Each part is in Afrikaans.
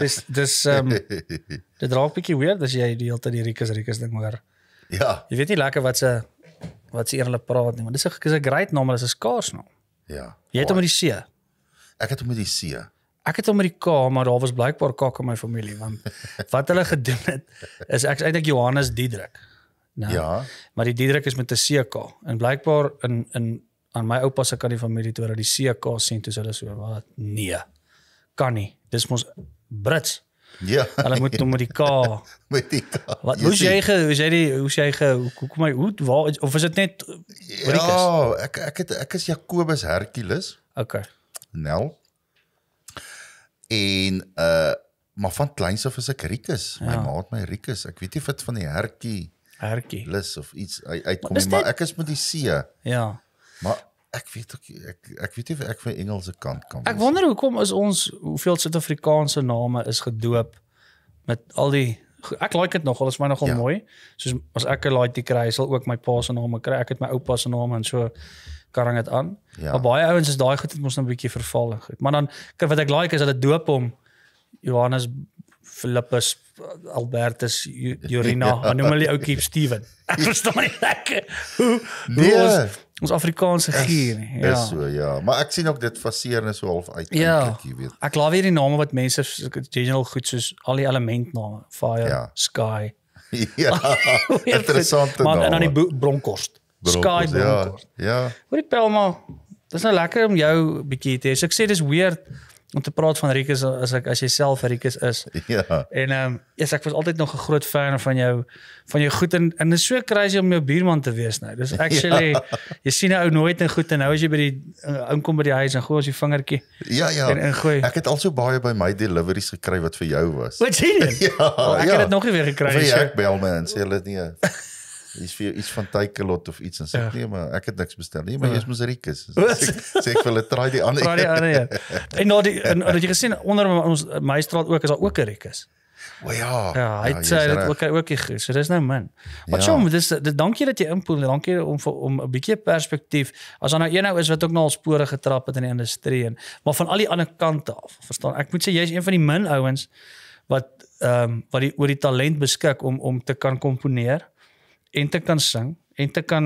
dis dis ehm um, dit raak bietjie weird as jy die hele tyd die Rikus Rikus ding hoor. Ja. Jy weet nie lekker wat se wat se eerlik praat nie, maar dis 'n dis 'n great naam, dis 'n skaars naam. Ja. Jy het hom met die see. Ek het hom met die see. Ek het hom met die K, maar daar was blykbaar kak in my familie want wat hulle gedoen het is ek's eintlik Johannes Diedrik nou. Ja. Maar die Diedrik is met 'n CK en blykbaar in in aan my oupa se kant die familie toe dat die CK sien toe hulle so wat nee. Kan nie. Dis mos Brits. Ja. Hulle moet hom nou met die K. met die K. Wat hoe jy ge, hoe jy die hoe jy ge hoe kom my hoe waar of is dit net Ja, is? ek ek het ek is Jakobus Hercules. OK. Nel. En uh maar van kleinsof is ek Rikus, ja. my maat my Rikus. Ek weet nie wat van die hertjie hertjie. Lus of iets uitkom maar, maar ek is met die see. Ja. Maar ek weet ook ek ek weet nie of ek van Engelse kant kan. Ek wonder hoekom is ons hoeveel Suid-Afrikaanse name is gedoop met al die Ek like dit nogal, dit is my nogal ja. mooi. Soos as ek 'n laaitie kry, sal ook my pa se naam kry. Ek het my oupa se naam en so karring dit aan. Ja. Maar baie ouens is daai goed het ons nou 'n bietjie vervalig. Maar dan wat ek like is dat dit doop hom Johannes Philippus eh, Albertus Jorina, ja. noem hulle die ou kiep Steven. Ek verstaan nie lekker hoe, nee. hoe ons ons Afrikaanse gier nie. Ja. Is so ja, maar ek sien ook dit fasering so half uit ja. ek jy weet. Ek laat weer die name wat mense general goed soos al die elementname, fire, ja. sky. Ja. Interessant dan. Maar dan die bronkost. Sky bronkost. Ja. Hoor ja. die pelma. Dit is nou lekker om jou bietjie te hê. So ek sê dis weird om te praat van Rikus as ek as jy self Rikus is. Ja. En ehm um, yes, ek was altyd nog 'n groot fan van jou van jou goed en en is so crazy om jou buurman te wees nou. Dis ja. actually ja. jy sien 'n ou nooit en goed en nou as jy by die eh, inkom by die huis en gooi as jy vingertjie. Ja ja. En, en gooi. Ek het also baie by my deliveries gekry wat vir jou was. Wat sien jy? Ja. Oh, ek ja. het dit nog nie weer gekry nie. Ek bel my en sê hulle het nie Is vir iets van Tykelot of iets en sê ja. nee, maar ek het niks bestel nie, maar ja. jy's mos Rikus. Sê ek vir hulle try die ander. Try die ander. Ja. En nou die en het jy gesien onder ons my straat ook is daar ook 'n Rikus. O ja. Ja, hy ja, sê dit ook ook ek so dis nou min. Maar sjoe, ja. dis dankie dat jy inpool. Dankie om vir, om 'n bietjie perspektief as aan nou een ou is wat ook na al spore getrap het in die industrie en maar van al die ander kante af, verstaan? Ek moet sê jy's een van die min ouens wat ehm um, wat die oor die talent beskik om om te kan komponeer en te kan sing en te kan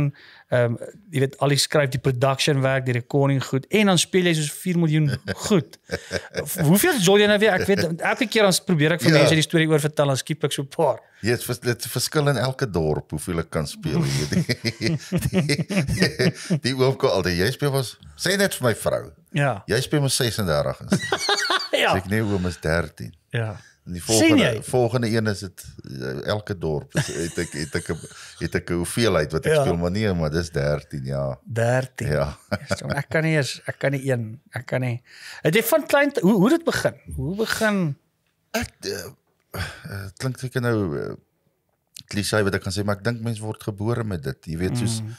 ehm um, jy weet al die skryf die production werk die recording goed en dan speel jy soos 4 miljoen goed. Hoeveel Jolien nou weer ek weet elke keer dan probeer ek vir ja. mense die storie oor vertel dan skiep ek so 'n paar. Ja, dit is dit verskil in elke dorp hoeveel ek kan speel hier. die die oom ko altyd jy speel was sê net vir my vrou. Ja. Jy speel my 36 is. ja. Sê ek nee oom is 13. Ja. En die volgende jy, volgende een is dit eh, elke dorp het ek het ek het ek, het ek hoeveelheid wat ek ja. speel maar nee maar dis 13 ja 13 ja so, ek kan nie eers ek kan nie een ek kan nie het jy van klein hoe hoe dit begin hoe begin ek dit uh, eh, uh, eh, klink ek nou uh, klisee wat ek kan sê maar ek dink mense word gebore met dit jy weet soos mm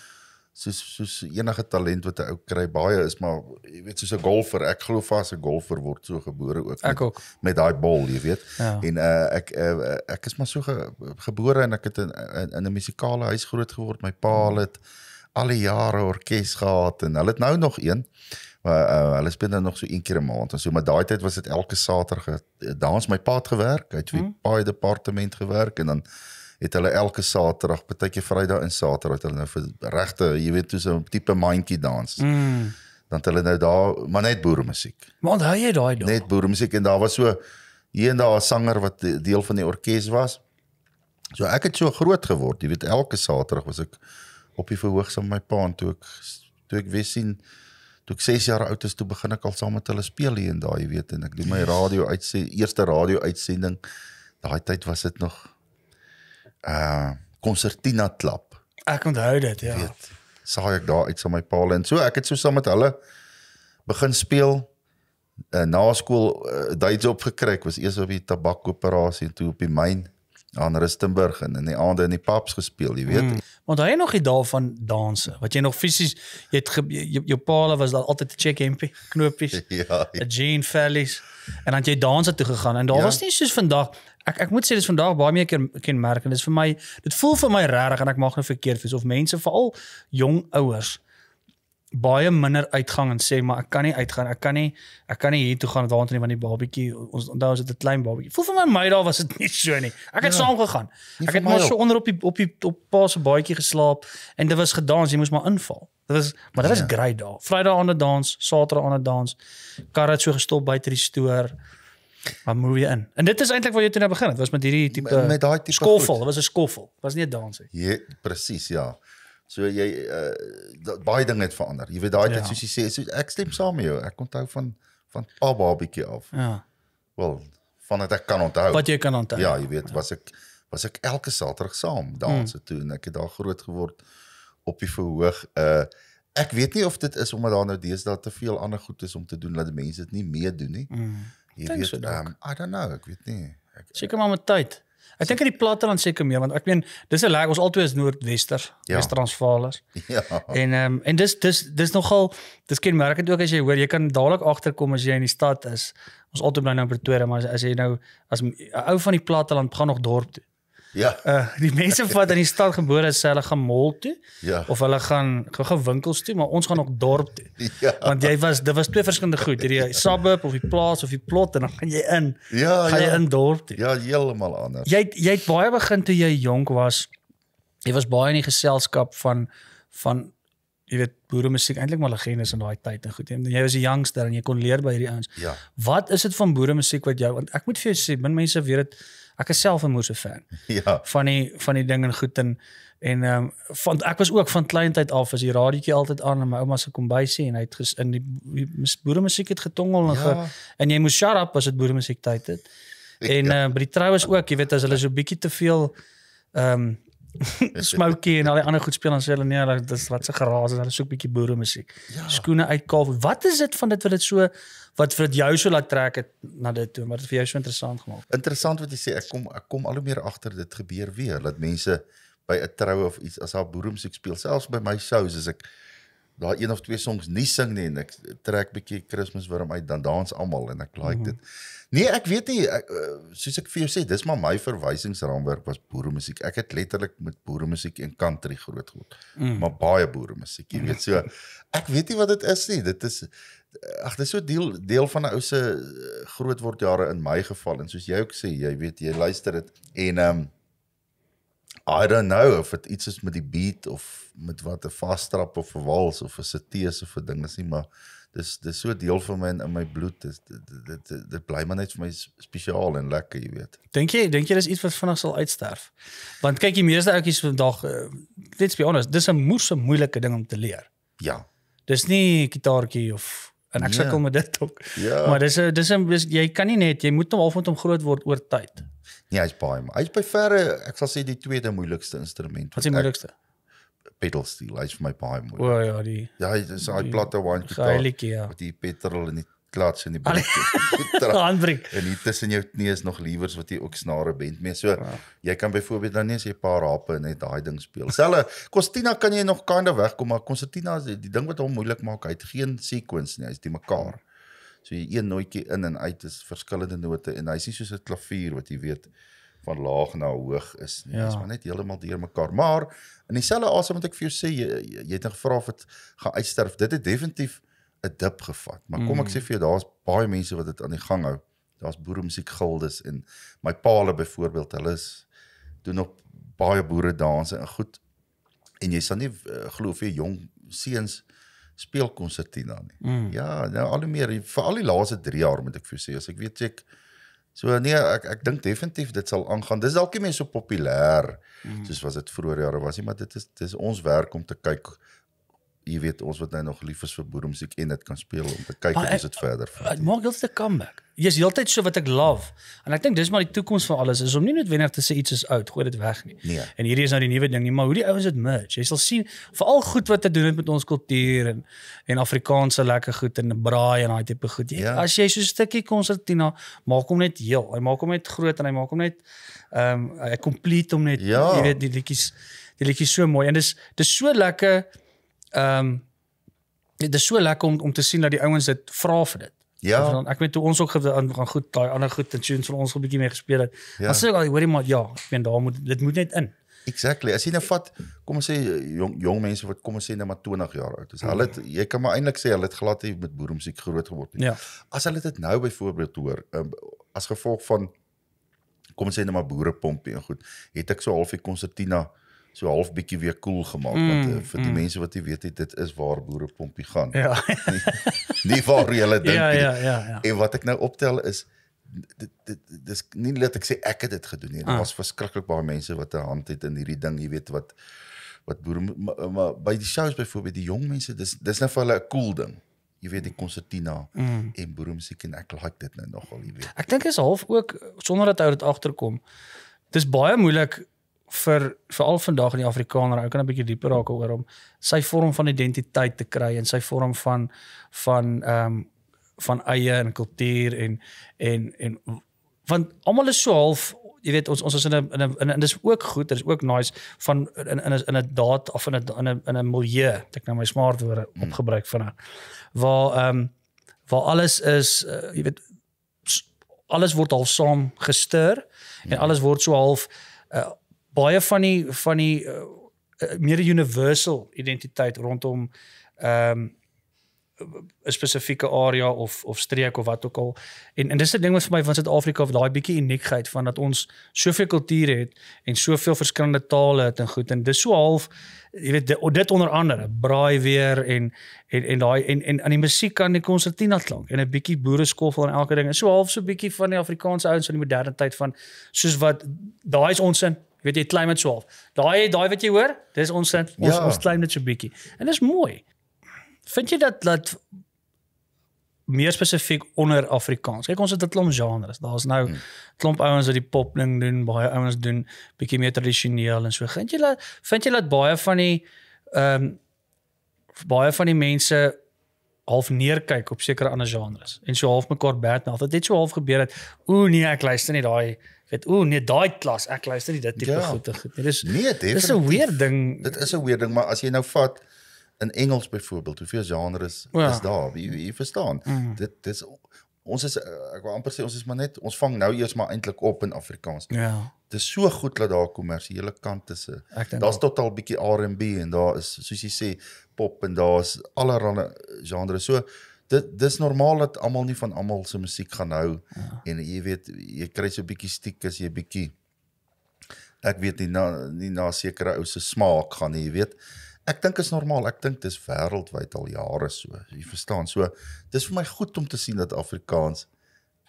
soos soos enige talent wat 'n ou kry baie is maar jy weet soos 'n golfer ek glo vas 'n golfer word so gebore ook met, ook met daai bal jy weet ja. en uh, ek uh, ek is maar so ge, gebore en ek het in in, in 'n musikale huis groot geword my pa het al die jare orkes gehad en hulle het nou nog een maar uh, hulle speel dan nou nog so een keer 'n maand en so maar daai tyd was dit elke saterdag dans my pa het gewerk hy het vir hmm. baie mhm. departement gewerk en dan het hulle elke Saterdag, baie keer Vrydag en Saterdag hulle nou vir regte, jy weet, so 'n tipe mandjie dans. Mm. Dan hulle nou daar, maar net boeremusiek. Maar onthou jy daai dag? Net boeremusiek en daar was so hier en daar 'n sanger wat deel van die orkes was. So ek het so groot geword, jy weet, elke Saterdag was ek op die verhoog saam met my pa en toe ek toe ek weer sien Toe ek 6 jaar oud is, toe begin ek al saam met hulle speel hier en daar, jy weet, en ek doen my radio uitsê, eerste radio uitsending. Daai tyd was dit nog konsertina uh, klap. Ek onthou dit, ja. Weet, saag ek daar uit so my paal en so ek het so saam met hulle begin speel uh, na skool uh, daai job gekry. Ek was eers op die tabakkoöperasie en toe op die myn aan Rustenburg en in die aande in die pubs gespeel, jy weet. Want hmm. hy nog die dae van danse, wat jy nog fisies jy het jou paale was daar altyd te check hempie, knoopies. ja. 'n ja. Jean Fellies en dan jy danse toe gegaan en daar ja. was nie soos vandag ek ek moet sê dis vandag baie meer kenmerk en dis vir my dit voel vir my regtig en ek mag nou verkeerd wees of mense veral jong ouers baie minder uitgang en sê maar ek kan nie uitgaan ek kan nie ek kan nie hier toe gaan waartoe nie want die babetjie ons onthou as dit 'n klein babetjie voel vir my my daar was dit nie so nie ek het ja, saam gegaan ek het maar so onder op die op die op pa se baadjie geslaap en dit was gedans jy moes maar inval dit was maar dit was ja. great daar vrydag aan 'n dans saterdag aan 'n dans karre het so gestop buite die stoor Maar moet je in. En dit is eigenlijk waar je toen nou aan begin. Het was met die type, met, met type skoffel. Het was een skoffel. Het was niet dansen. Ja, precies, ja. So jy uh baie ding het verander. Jy weet daai tyd ja. soos jy sê, so ek stem saam met jou. Ek onthou van van pa babietjie af. Ja. Wel, van dit ek kan onthou. Wat jy kan onthou. Ja, jy weet, ja. was ek was ek elke Saterdag saam dans hmm. toe en ek het daar groot geword op die verhoog. Uh ek weet nie of dit is omdat daar nou deesdae te veel ander goed is om te doen dat mense dit nie meer doen nie. Mm. Jy weet, so um, I don't know, ek weet nie. Ek seker maar met tyd. Ek dink in die platteland seker meer want ek meen dis 'n lag ons altyd is noordwester, ja. Wes-Transvaalers. Ja. En ehm um, en dis dis dis nogal dis kenmerkend ook as jy hoor jy kan dadelik agterkom as jy in die stad is. Ons altyd bly nou in Pretoria, maar as, as jy nou as 'n ou van die platteland gaan nog dorp toe. Ja. Uh, die mense wat in die stad gebore is, hulle gaan mall toe ja. of hulle gaan gou-gou winkels toe, maar ons gaan op dorp toe. Ja. Want jy was dit was twee verskillende goed, hierdie ja. suburb of die plaas of die plot en dan gaan jy in. Ja, gaan jy ja. in dorp toe. Ja, heeltemal anders. Jy jy het baie begin toe jy jonk was. Jy was baie in die geselskap van van jy weet boere musiek eintlik maar legendes in daai tyd en goed. En jy was 'n youngster en jy kon leer by hierdie ouens. Ja. Wat is dit van boere musiek wat jou want ek moet vir jou sê, min mense weet dit ek is self 'n Moses fan. Ja. Van die van die dinge goed en en ehm um, van ek was ook van kleintyd af as die radiotjie altyd aan en my ouma se kombuisie en hy het ges, in die, die boeremusiek het getongel en ja. ge, en jy moes shut up as dit boeremusiek tyd het. Ja. En ja. uh, by die troues ook, jy weet as hulle so bietjie te veel ehm um, smokey en al die ander goed speel dan sê hulle nee, hulle dis wat se geraas is. Hulle soek bietjie boere musiek. Ja. Skoene uitkalf. Wat is dit van dit wat dit so wat vir dit jou so laat trek het na dit toe, maar dit vir jou so interessant gemaak. Interessant wat jy sê, ek kom ek kom al hoe meer agter dit gebeur weer dat mense by 'n troue of iets as haar boere musiek speel, selfs by my shows as ek daai een of twee songs nie sing nie en ek trek bietjie Kersfees warm uit dan dans almal en ek like mhm. dit. Mm -hmm. Nee, ek weet nie ek, eh, soos ek vir jou sê, dis maar my verwysingsraamwerk was boeremusiek. Ek het letterlik met boeremusiek en country groot geword. Mm. Maar baie boeremusiek, jy weet so. Ek weet nie wat dit is nie. Dit is eh, ag, dit is so deel deel van 'n ou se eh, grootword jare in my geval en soos jy ook sê, jy weet jy luister dit en ehm um, I don't know of dit iets is met die beat of met wat 'n vastrap of 'n wals of 'n satees of 'n ding is nie, maar dis dis so deel van my in my bloed. Dis dit dit dit bly maar net vir my spesiaal en lekker, jy weet. Dink jy dink jy dis iets wat vinnig sal uitsterf? Want kyk die meeste ouppies vandag, uh, let's be honest, dis 'n moeëse moeilike ding om te leer. Ja. Dis nie gitaartjie of en ek yeah. Nee. sukkel met dit ook. Yeah. Ja. Maar dis 'n dis 'n jy kan nie net jy moet hom nou half met hom groot word oor tyd. Nee, hy's baie. Hy's by verre, ek sal sê die tweede moeilikste instrument. Wat is die moeilikste? Pedal steel, hy's vir my baie moeilik. O ja, die Ja, hy is hy platte wand gitaar. Ja. Die petrol en die klats in die bank. en dit is in jou knie is nog liewers wat jy ook snare bend mee. So ah. jy kan byvoorbeeld dan nie as jy 'n paar rappe net daai ding speel. Selle, Costina kan jy nog kinde wegkom, maar Costina is die, die ding wat hom moeilik maak, hy het geen sequence nie, hy's die mekaar. Ah. So jy een nootjie in en uit is verskillende note en hy's nie soos 'n klavier wat jy weet van laag na hoog is nie. Dit ja. is maar net heeltemal deurmekaar. Maar in dieselfde asem moet ek vir jou sê jy jy het nog vra of dit gaan uitsterf. Dit het definitief 'n dip gevat. Maar kom mm. ek sê vir jou daar's baie mense wat dit aan die gang hou. Daar's boere musiekgildes en my paale byvoorbeeld, hulle is doen nog baie boere danse en goed. En jy sal nie uh, eh, glo hoe jong seuns uh, speel konsertina nie. Mm. Ja, nou al hoe meer vir al die laaste 3 jaar moet ek vir sê as ek weet ek so nee ek ek dink definitief dit sal aangaan. Dis dalk nie meer so populêr mm. soos was dit vroeër jare was nie, maar dit is dis ons werk om te kyk jy weet ons wat nou nog lief is vir boeremusiek en dit kan speel om te kyk hoe dit verder vat. Dit maak heeltyd 'n comeback. Jy's heeltyd so wat ek love. En ek dink dis maar die toekoms van alles is om nie noodwendig te sê iets is oud, gooi dit weg nie. Nee. En hierdie is nou die nuwe ding nie, maar hoe die ouens dit merge. Jy sal sien veral goed wat te doen het met ons kultuur en en Afrikaanse lekker goed en braai en daai tipe goed. Jy, ja. As jy so 'n stukkie konsertina maak hom net heel. Hy maak hom net groot en hy maak hom net ehm um, hy complete hom net. Ja. Jy weet die liedjies die liedjies so mooi en dis dis so lekker ehm um, dit is so lekker om om te sien dat die ouens dit vra vir dit. Ja. Dan, ek weet toe ons ook gaan gaan goed daai ander goed en tunes van ons wel bietjie mee gespeel het. Ons ja. sê al hoorie maar ja, ek meen daar moet dit moet net in. Exactly. As jy nou vat, kom ons sê jong jong mense wat kom ons sê nou maar 20 jaar oud. Dis hulle het, jy kan maar eintlik sê hulle het glad nie met boeremusiek groot geword nie. Ja. As hulle dit nou byvoorbeeld hoor, um, as gevolg van kom ons sê nou maar boerepompie en goed, het ek so halfie konsertina so half bietjie weer koel cool gemaak mm, want uh, eh, vir die mm. mense wat jy weet het, dit is waar boerepompie gaan. Ja. nie, nie waar jy hulle ja, dink ja, nie. Ja, ja, ja. En wat ek nou optel is dit dit dis nie net ek sê ek het dit gedoen nie. Daar ah. was verskriklik baie mense wat 'n hand het in hierdie ding, jy weet wat wat boere maar, maar by die shows byvoorbeeld die jong mense dis dis nou vir hulle 'n cool ding. Jy weet die konsertina mm. en boeremusiek en ek like dit nou nogal, jy weet. Ek dink is half ook sonder dat hy dit agterkom. Dis baie moeilik vir veral vandag in die Afrikaner, ek kan 'n bietjie dieper raak oor hom, sy vorm van identiteit te kry en sy vorm van van ehm um, van eie en kultuur en en en want almal is so half jy weet ons ons is in 'n in 'n dis ook goed dis ook nice van in in in 'n daad of in 'n in 'n in 'n milieu ek nou my smart woorde hmm. opgebruik vinnig waar ehm um, waar alles is uh, jy weet alles word half saam gestuur en hmm. alles word so half uh, baie van die van die uh, meer universal identiteit rondom ehm um, 'n spesifieke area of of streek of wat ook al. En en dis 'n ding wat vir my van Suid-Afrika of daai bietjie uniekheid van dat ons soveel kulture het en soveel verskillende tale het en goed en dis so half jy weet dit, dit onder andere braai weer en en en daai en en aan die musiek kan die konsertina klink en 'n bietjie boereskoffel en elke ding. En so half so bietjie van die Afrikaanse ouens van die moderne tyd van soos wat daai is ons in Jy weet jy claim dit swaaf. Daai daai wat jy hoor, dis ons ons ja. ons claim dit so bietjie. En dis mooi. Vind jy dat dat meer spesifiek onder Afrikaans. Kyk ons het 'n klomp genres. Daar's nou hmm. klomp ouens wat die pop ding doen, baie ouens doen bietjie meer tradisioneel en so. Vind jy dat vind jy dat baie van die ehm um, baie van die mense half neerkyk op sekere ander genres en so half mekaar bad mouth. Dit het so half gebeur dat ooh nee, ek luister nie daai Ek weet ooh nee daai klas ek luister nie dit tipe ja. goed te goed nie. Dis nee, dis 'n weer ding. Dit is 'n weer ding, maar as jy nou vat in Engels byvoorbeeld, hoeveel genres oh, ja. is daar? Wie wie verstaan? Mm. Dit dis ons is ek wou amper sê ons is maar net ons vang nou eers maar eintlik op in Afrikaans. Ja. Dis so goed dat daar kommersiële kante is. Daar's tot al bietjie R&B en daar is soos jy sê pop en daar's allerlei genres. So dit dis normaal dat almal nie van almal se musiek gaan hou ja. en jy weet jy kry so 'n bietjie stiek as jy bietjie ek weet nie na nie na sekere ou se smaak gaan nie, jy weet ek dink is normaal ek dink dis wêreldwyd al jare so jy verstaan so dis vir my goed om te sien dat Afrikaans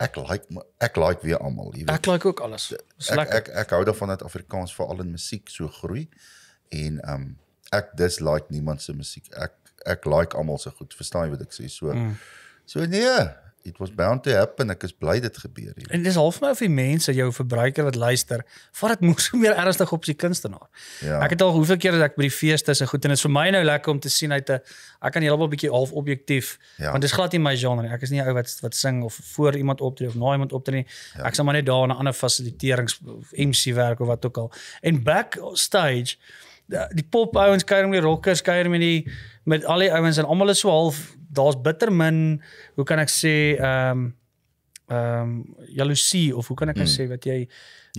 ek like ek like weer almal jy weet ek like ook alles ek, ek ek ek hou daarvan dat Afrikaans veral in musiek so groei en um ek dislike niemand se musiek ek ek like almal se goed, verstaan jy wat ek sê? So mm. so nee, it was bound to happen. Ek is bly dit gebeur hier. En dis half my of die mense, jou verbruiker wat luister, vat dit moes hoe meer ernstig op sy kunstenaar. Ja. Ek het al hoeveel keer as ek by die feeste se goed en dit is vir my nou lekker om te sien uit 'n ek kan heeltemal bietjie half objektief, ja. want dis glad nie my genre nie. Ek is nie ou wat wat sing of voor iemand optree of na iemand optree nie. Ja. Ek sal maar net daar in 'n ander fasiliteerings MC werk of wat ook al. En backstage Ja, die pop ouens kuier met die rockers kuier met die met al die ouens en almal is so half daar's bitter min hoe kan ek sê ehm um, ehm um, jaloesie of hoe kan ek mm. sê wat jy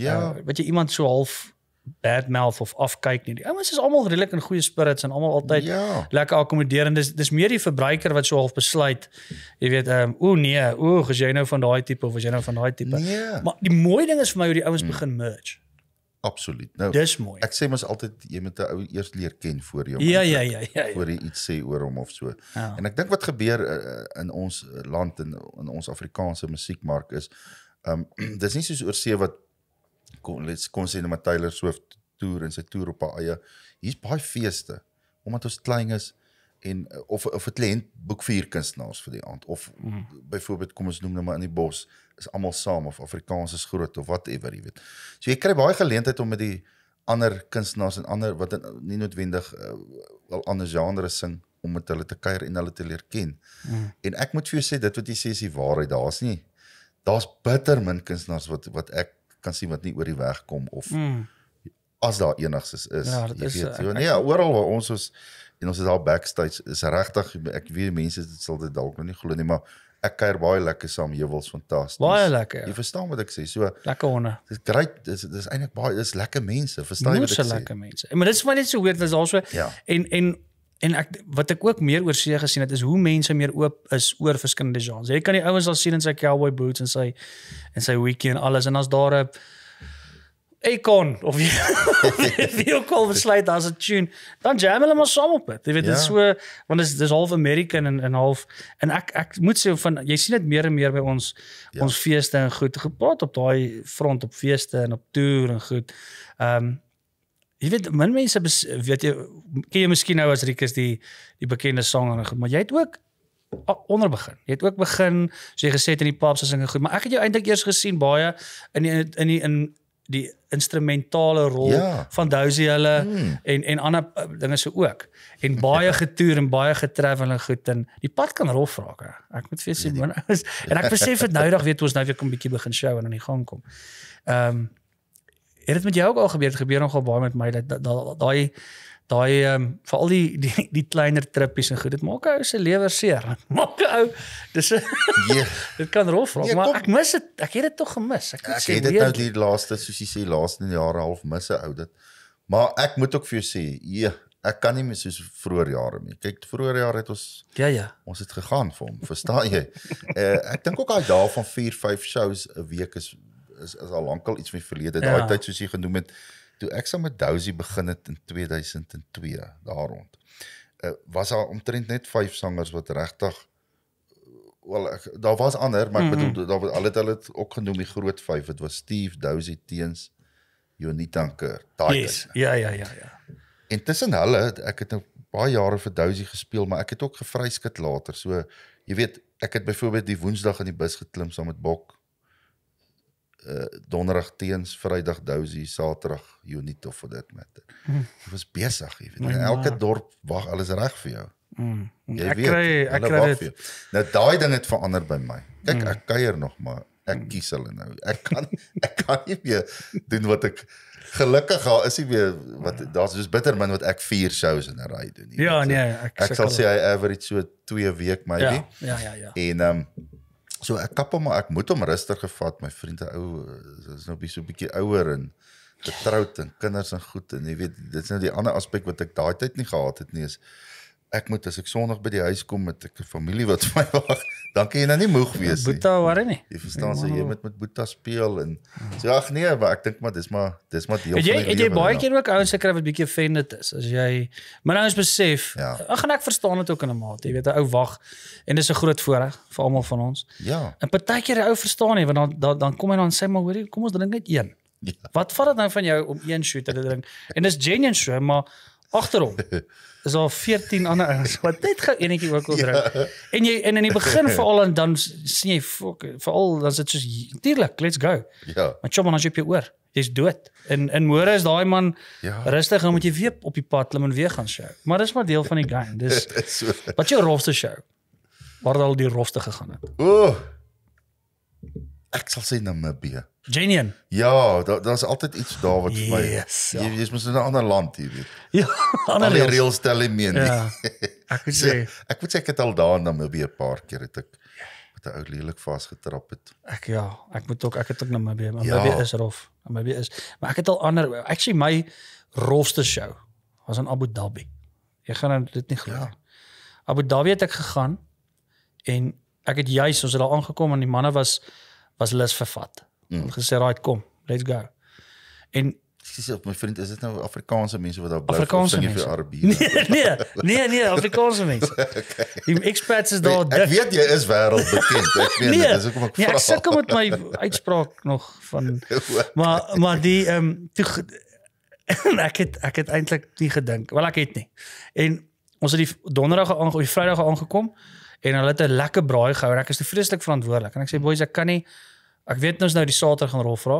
ja uh, wat jy iemand so half bad mouth of afkyk nie die ouens is almal redelik in goeie spirits en almal altyd ja. lekker akkommoderend dis dis meer die verbruiker wat so half besluit jy weet ehm um, o nee o as jy nou van daai tipe of as jy nou van daai tipe nee. maar die mooi ding is vir my hoe die ouens mm. begin merge Absoluut. Nou, dis mooi. Ek sê mos altyd jy moet 'n ou eers leer ken voor jy hom ja, ja, ja, ja, ja. voor jy iets sê oor hom of so. Ja. En ek dink wat gebeur uh, in ons eh, land en in, in ons Afrikaanse musiekmark is um dis nie soos oor see wat kon let's kon sê net nou Taylor Swift toer en sy toer op haar eie. Hier's baie feeste omdat ons klein is en eh, of of 'n kliënt boek vir kunstenaars vir die aand of mm. byvoorbeeld kom ons noem nou maar in die bos is almal saam of Afrikaans is groot of whatever jy weet. So jy kry baie geleentheid om met die ander kunstenaars en ander wat in, nie noodwendig uh, eh, wel ander genres sing om met hulle te kuier en hulle te leer ken. Mm. En ek moet vir jou sê dit wat jy sê is die waarheid. Daar's nie daar's bitter min kunstenaars wat wat ek kan sien wat nie oor die weg kom of mm. as daar enigstens is. Ja, dit is. Weet, so, eh, nee, ja, oral waar ons ons en ons is daar backstage is regtig ek weet mense dit sal dit dalk nie glo nie maar ek kuier baie lekker saam Jewels fantasties. Baie lekker. Ja. Jy verstaan wat ek sê. So lekker honde. Dis great. Dis dis eintlik baie dis lekker mense. Verstaan jy wat ek sê? Dis lekker mense. En maar dit is maar net so weird was also ja. en en en ek wat ek ook meer oor see gesien het is hoe mense meer oop is oor verskillende genres. Jy kan die ouens al sien in sy cowboy boots en sy en sy weekie en alles en as daar 'n Akon of wie, wie ook al besluit as 'n tune, dan jam hulle maar saam op dit. Jy weet dit ja. is so want dit is half American en en half en ek ek moet sê van jy sien dit meer en meer by ons ja. ons feeste en goed gepraat op daai front op feeste en op toer en goed. Ehm um, Jy weet min mense bes, weet jy ken jy miskien nou as Rikus die die bekende sanger maar jy het ook onder begin. Jy het ook begin soos jy gesê het in die pubs as 'n goed, maar ek het jou eintlik eers gesien baie in die, in die, in die instrumentale rol ja. van Dozie hulle mm. en en ander eh, dinge so ook. En baie getoer en baie getraveling goed en die pad kan rof raak. Ek moet vir sê ja. man is en ek besef dit noudag weet ons nou weer kom bietjie begin show en aan die gang kom. Ehm um, het dit met jou ook al gebeur? Het gebeur nogal baie met my dat daai da, da, da, da, daai um, ehm, vir al die die die kleiner trippies en goed dit maak ou se lewer seer maak ou dis ja. dit kan rof raak ja, maar ek mis dit ek het dit tog gemis ek, ek het dit nou die laaste soos jy sê laaste jare half misse ou dit maar ek moet ook vir jou sê ja ek kan nie meer soos vroeër jare meer kyk vroeër jare het ons ja ja ons het gegaan vir hom verstaan jy uh, ek dink ook al daar van 4 5 shows 'n week is is, is al lankal iets van die verlede ja. daai tyd soos jy genoem het toe ek saam met Dousie begin het in 2002 daar rond. Uh, was daar omtrent net vyf sangers wat regtig wel daar was ander maar ek mhm. bedoel mm -hmm. daar was al het hulle ook genoem die groot vyf dit was Steve Dousey teens Jonita Kerr daai yes. ja ja ja ja en tussen hulle ek het nou baie jare vir Dousey gespeel maar ek het ook gevryskit later so jy weet ek het byvoorbeeld die woensdag in die bus geklim saam met Bok Eh, donderdag teens Vrydag Dousie Saterdag Unit of for that matter. Dit hmm. was besig, jy weet. Nee, in elke dorp wag alles reg vir jou. Mm. Ek weet, kry ek kry dit. Nou daai ding het verander by my. Kyk, mm. ek kuier nog maar ek hmm. kies hulle nou. Ek kan ek kan nie meer doen wat ek gelukkig al is nie weer wat ja. daar's soos bitter min wat ek 4 shows in 'n ry doen nie. Ja, nee, ek, ek sal sê hy average so 2 week maybe. Ja, ja, ja. ja. En ehm um, So ek kap hom maar ek moet hom rustig gevat my vriende ou eh, is nou bietjie so bietjie ouer en getroud en kinders en goed en jy weet dit is nou die ander aspek wat ek daai tyd nie gehad het nie is ek moet as ek sonderdag by die huis kom met 'n familie wat vir my wag, dan kan jy nou nie moeg wees nie. Boeta, waar nie? Jy verstaan se jy moet met Boeta speel en sê so, ag nee, maar ek dink maar dis maar dis maar deel van die lewe. Jy jy baie ja. keer ook ouens se kry wat bietjie offended is as jy maar nou is besef. Ja. Ag en ek verstaan dit ook in 'n mate, jy weet 'n ou wag en dis 'n groot voorreg vir almal van ons. Ja. En partykeer die ou verstaan nie want dan dan, dan kom hy dan sê maar hoorie, kom ons drink net een. Ja. Wat vat dit nou van jou om een shooter te drink? En dis genuine so, maar agter hom is al 14 ander ouens wat net gou enetjie ook wil ja. drink. Ja. En jy en in die begin veral en dan sien jy veral dan is dit soos natuurlik, let's go. Ja. Maar chomman as jy op jou oor, jy's dood. En in môre is daai man ja. rustig en moet jy weer op die pad klim en weer gaan show. Maar dis maar deel van die game. Dis so. Wat jou rofste show? Waar al die rofste gegaan het. Ooh ek sal sê Namibia. Genian. Ja, daar daar's altyd iets daar wat vir yes, my. Ja. Jy jy's mos in 'n ander land, jy weet. Ja, ander land. Al die reëls tel nie meer nie. Ja. Ek moet sê, ek moet sê ek het al daar in Namibia 'n paar keer het ek met 'n ou lelik vasgetrap het. Ek ja, ek moet ook ek het ook Namibia, maar ja. Namibia is rof. Namibia is, maar ek het al ander actually my rofste show was in Abu Dhabi. Jy gaan nou dit nie glo ja. nie. Ja. Abu Dhabi het ek gegaan en ek het juis ons het daar aangekom en die manne was was hulle is vervat. Mm. Hulle gesê, "Right, kom, let's go." En sies op my vriend, is dit nou Afrikaanse mense wat daar bly? Afrikaanse mense vir Arabie. Nee, nee, nee, nee, Afrikaanse mense. okay. Die expats is daar. Nee, ek weet jy is wêreldbekend. Ek weet nee, dit is hoekom ek vra. Nee, ek sukkel met my uitspraak nog van maar maar die ehm um, toe ek het ek het eintlik nie gedink. Wel ek het nie. En ons het die donderdag aangekom, die vrydag aangekom en hulle het 'n lekker braai gehou en ek is te vreeslik verantwoordelik en ek sê boys ek kan nie Ek weet ons nou, nou die Sater gaan rol vra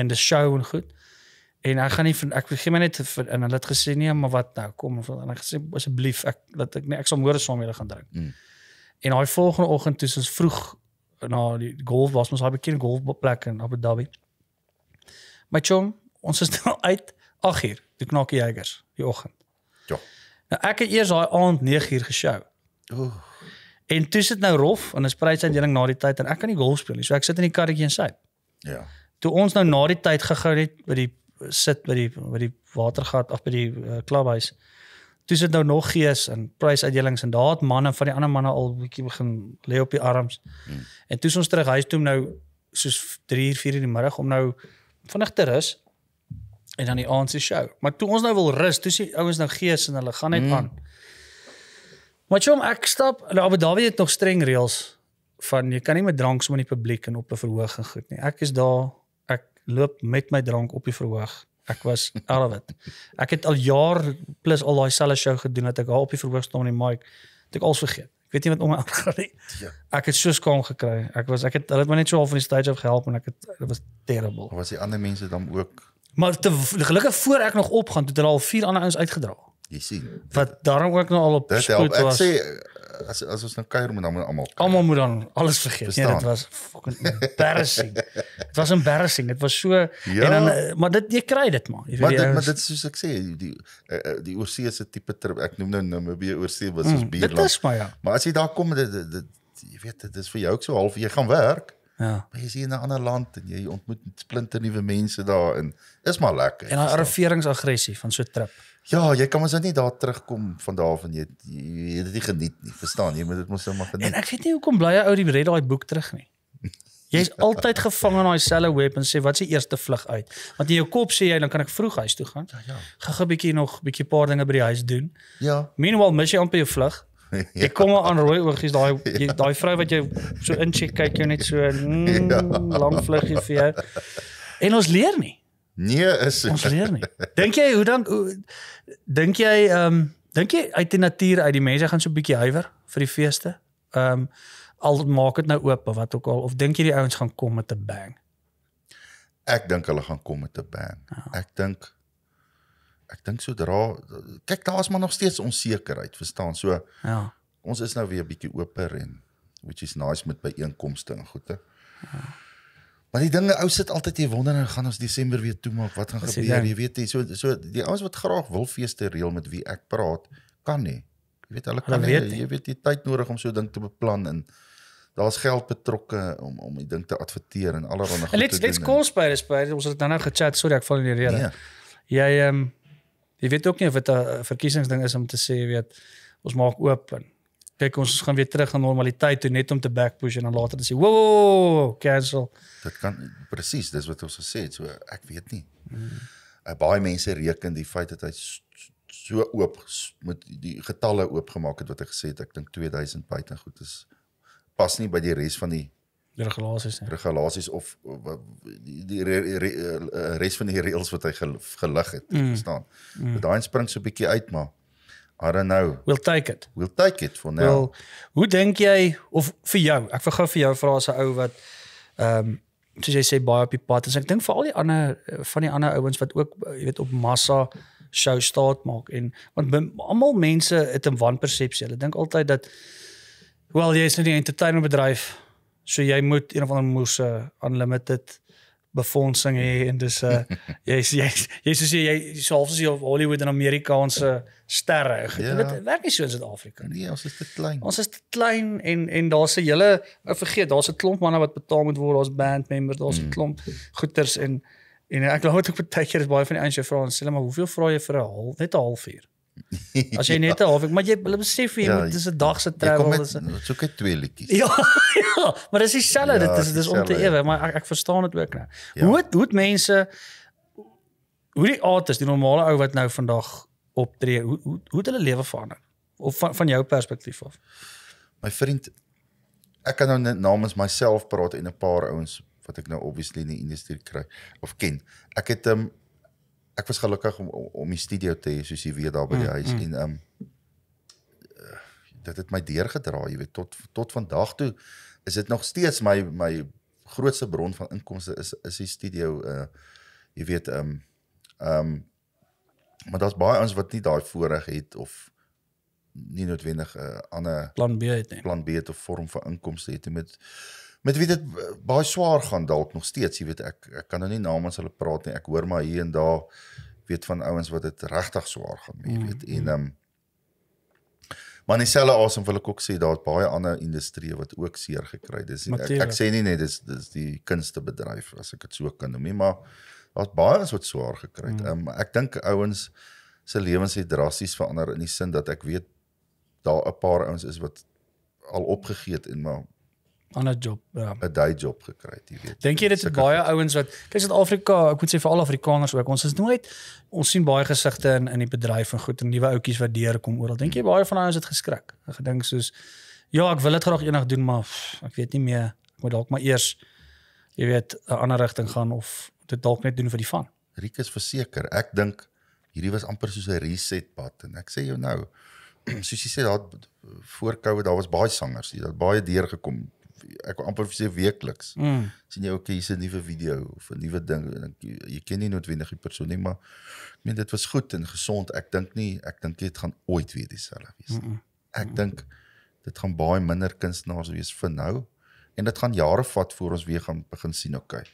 en dis show en goed. En ek gaan nie ek gee my net vir, en hulle het gesê nee, maar wat nou? Kom en hulle gesê asseblief ek laat ek nee, ek sal môre saam met julle gaan drink. Mm. En daai volgende oggend toe ons vroeg na die golf was ons daai bekende golfplek in Abu Dhabi. My chom, ons is nou uit 8 uur, die knokkie jagers die oggend. Ja. Nou ek het eers daai aand 9 uur geshow. Ooh. En toe sit nou rof en ons prys uitdeling na die tyd en ek kan nie golf speel nie. So ek sit in die karretjie en sy. Ja. Toe ons nou na die tyd gegaan het by die sit by die by die watergat of by die eh, klubhuis. Uh, toe sit nou nog gees en prys uitdelings en daar het manne van die ander manne al bietjie begin lê op die arms. Hmm. En toe ons terug huis toe nou soos 3 uur 4 uur in die middag om nou vinnig te rus en dan die aand se show. Maar toe ons nou wil rus, toe sien ouens nou gees en hulle gaan net hmm. aan. Hmm. Maar chom, ek stap, nou Abu Dawie het nog streng reëls van jy kan nie met drank so in die publiek en op 'n verhoog en goed nie. Ek is daar, ek loop met my drank op die verhoog. Ek was alwat. Ek het al jaar plus al daai selfe show gedoen dat ek daar op die verhoog staan met die mic, dit ek al vergeet. Ek weet nie wat om my aangaan nie. Ja. Ek het so skaam gekry. Ek was ek het hulle het my net so half van die stage af gehelp en ek het dit was terrible. Was die ander mense dan ook? Maar te, gelukkig voor ek nog opgaan, het hulle al vier ander ouens uitgedraai jy sien wat daarom ook nou al op dit help ek was. sê as as ons nou kuier moet dan moet almal almal moet dan alles vergeet nee, dit was fucking embarrassing dit was embarrassing dit was so ja. en dan eh, maar dit jy kry dit maar jy weet maar dit, maar dit soos ek sê die die, eh, eh, die oorsee se tipe trip ek noem nou nou baie oorsee was ons mm, bier dit is maar ja maar as jy daar kom dit, dit, dit jy weet dit is vir jou ook so half jy gaan werk Ja. Maar jy sien 'n ander land en jy ontmoet splinter nuwe mense daar en is maar lekker. En daai arriveringsaggressie van so 'n trip. Ja, jy kan mos net nou daar terugkom van daar van jy het dit nie geniet nie, verstaan? Jy moet dit mos nou maar geniet. En ek weet nie hoekom bly jy ou die red daai boek terug nie. Jy is ja. altyd gevang in daai selle web en sê wat is die eerste vlug uit? Want in jou kop sê jy dan kan ek vroeg huis toe gaan. Ja, ja. Gaan 'n bietjie nog bietjie paar dinge by die huis doen. Ja. Meanwhile mis jy amper jou vlug. Ja. Ek kom aan rooi oogies daai ja. daai vrou wat jou so incheck kyk jou net so mm, ja. lang vluggie vir jou. En ons leer nie. Nee, is ons leer nie. Dink jy hoe dan dink jy ehm um, dink jy uit die natuur uit die mense gaan so 'n bietjie huiwer vir die feeste? Ehm um, al maak dit nou oop of wat ook al of dink jy die ouens gaan kom met 'n bang? Ek dink hulle gaan kom met 'n bang. Oh. Ek dink ek dink sodra kyk daar is maar nog steeds onsekerheid, verstaan? So ja. Ons is nou weer 'n bietjie oop en which is nice met byeenkomste en goeie. Ja. Maar die dinge ou sit altyd hier wonder en nou gaan ons Desember weer toe maak, wat gaan gebeur? Ding. Ja. Jy weet jy so so die ouens wat graag wil feeste reël met wie ek praat, kan nie. Jy weet hulle kan hulle weet, nie. jy weet die tyd nodig om so ding te beplan en daar's geld betrokke om om die ding te adverteer en allerlei goed let's, te let's doen. Let's let's call Spider, ons het nou-nou gechat, sorry ek val in die rede. Nee. Jy ehm um, jy weet ook nie of dit 'n verkiesingsding is om te sê, jy weet, ons maak oop en kyk ons gaan weer terug aan normaliteit toe net om te backpush en dan later te sê, "Woah, cancel." Dit kan presies, dis wat ons gesê het. So ek weet nie. Mm. Baie mense reken die feit dat hy so oop met die getalle oopgemaak het wat hy gesê het, ek dink 2000 buite goed is pas nie by die res van die regulasies nie. Regulasies of die die eh, res van die reëls wat hy gelig het, mm. verstaan. Mm. Mm. Daai spring so 'n bietjie uit maar I don't know. We'll take it. We'll take it for now. Well, hoe dink jy of vir jou? Ek vergou vir jou vra as 'n ou wat ehm um, soos jy sê baie op die pad en ek dink vir al die ander van die ander ouens wat ook jy weet op massa show staat maak en want almal mense het 'n wanpersepsie. Hulle dink altyd dat hoewel jy is in nou die entertainment bedryf, so jy moet een of ander moerse unlimited befondsing hê en dis 'n uh, jy's jy's jy soos jy selfs as jy op Hollywood en Amerikaanse sterre. Ja. Dit werk nie so in Suid-Afrika nie. Nee, ons is te klein. Ons is te klein en en daar's 'n hele ou vergeet, daar's 'n klomp manne wat betaal moet word, daar's band members, daar's 'n mm. klomp goeters en en ek glo dit ook baie keer is baie van die ouens jy vra en sê hulle maar hoeveel vra jy vir 'n half, net 'n halfuur. As jy net 'n ja. halfuur, maar jy hulle besef jy ja, moet dis 'n dag se travel met, is. Dit soek ek twee liedjies. ja, ja, maar dis dieselfde, ja, dit is dis om te ewe, maar ek, ek verstaan dit ook nou. Ja. Hoe het, hoe het mense hoe die artis, die normale ou wat nou vandag optree, hoe hoe, hoe het hulle lewe verander? Of van, van jou perspektief af? My vriend, ek kan nou net namens myself praat en 'n paar ouens wat ek nou obviously in die industrie kry of ken. Ek het 'n um, ehm, ek was gelukkig om om die studio te hê soos jy weet daar by die mm, huis mm. en um dit het my deur gedra, jy weet tot tot vandag toe is dit nog steeds my my grootste bron van inkomste is is die studio uh jy weet um um maar daar's baie ons wat nie daai voorreg het of nie noodwendig 'n uh, eh, ander plan B het nie. Plan B het 'n vorm van inkomste het met met wie dit eh, baie swaar gaan dalk nog steeds, jy weet ek ek kan nou nie namens hulle praat nie. Ek hoor maar hier en daar weet van ouens wat dit regtig swaar gaan, jy mm, weet. En mm. ehm um, Maar dieselfde asem wil ek ook sê daar's baie ander industrieë wat ook seer gekry het. Dis ek, ek sê nie net dis dis die kunstebedryf as ek dit so kan noem nie, maar daar's baie ons wat swaar gekry het. Mm. Ehm um, ek dink ouens se lewens het drassies verander in die sin dat ek weet daar 'n paar ouens is wat al opgegee het en maar ander job, 'n ja. day job gekry, jy weet. Dink jy dit is baie ouens wat kyk Suid-Afrika, ek moet sê vir al Afrikaners ook, ons is nooit ons sien baie gesigte in in die bedryf en goed en nuwe ouetjies wat deurkom oral. Dink jy baie van daai ouens het geskrik? Ek gedink soos ja, ek wil dit graag eendag doen, maar pff, ek weet nie meer, ek moet dalk maar eers jy weet 'n ander rigting gaan of dit dalk net doen vir die van. Riek is verseker, ek dink hierdie was amper soos 'n reset pad en ek sê jou nou, soos jy sê daar voor Covid, daar was baie sangers, jy het baie deurgekom ek wil amper sê weekliks. Mm. sien jy okay, hier's 'n nuwe video of 'n nuwe ding. Jy ken nie noodwendig die persoon nie, maar ek meen dit was goed en gesond. Ek dink nie ek dink dit gaan ooit weer dieselfde wees nie. Ek dink dit gaan baie minder kunstenaars wees vir nou en dit gaan jare vat voor ons weer gaan begin sien okay.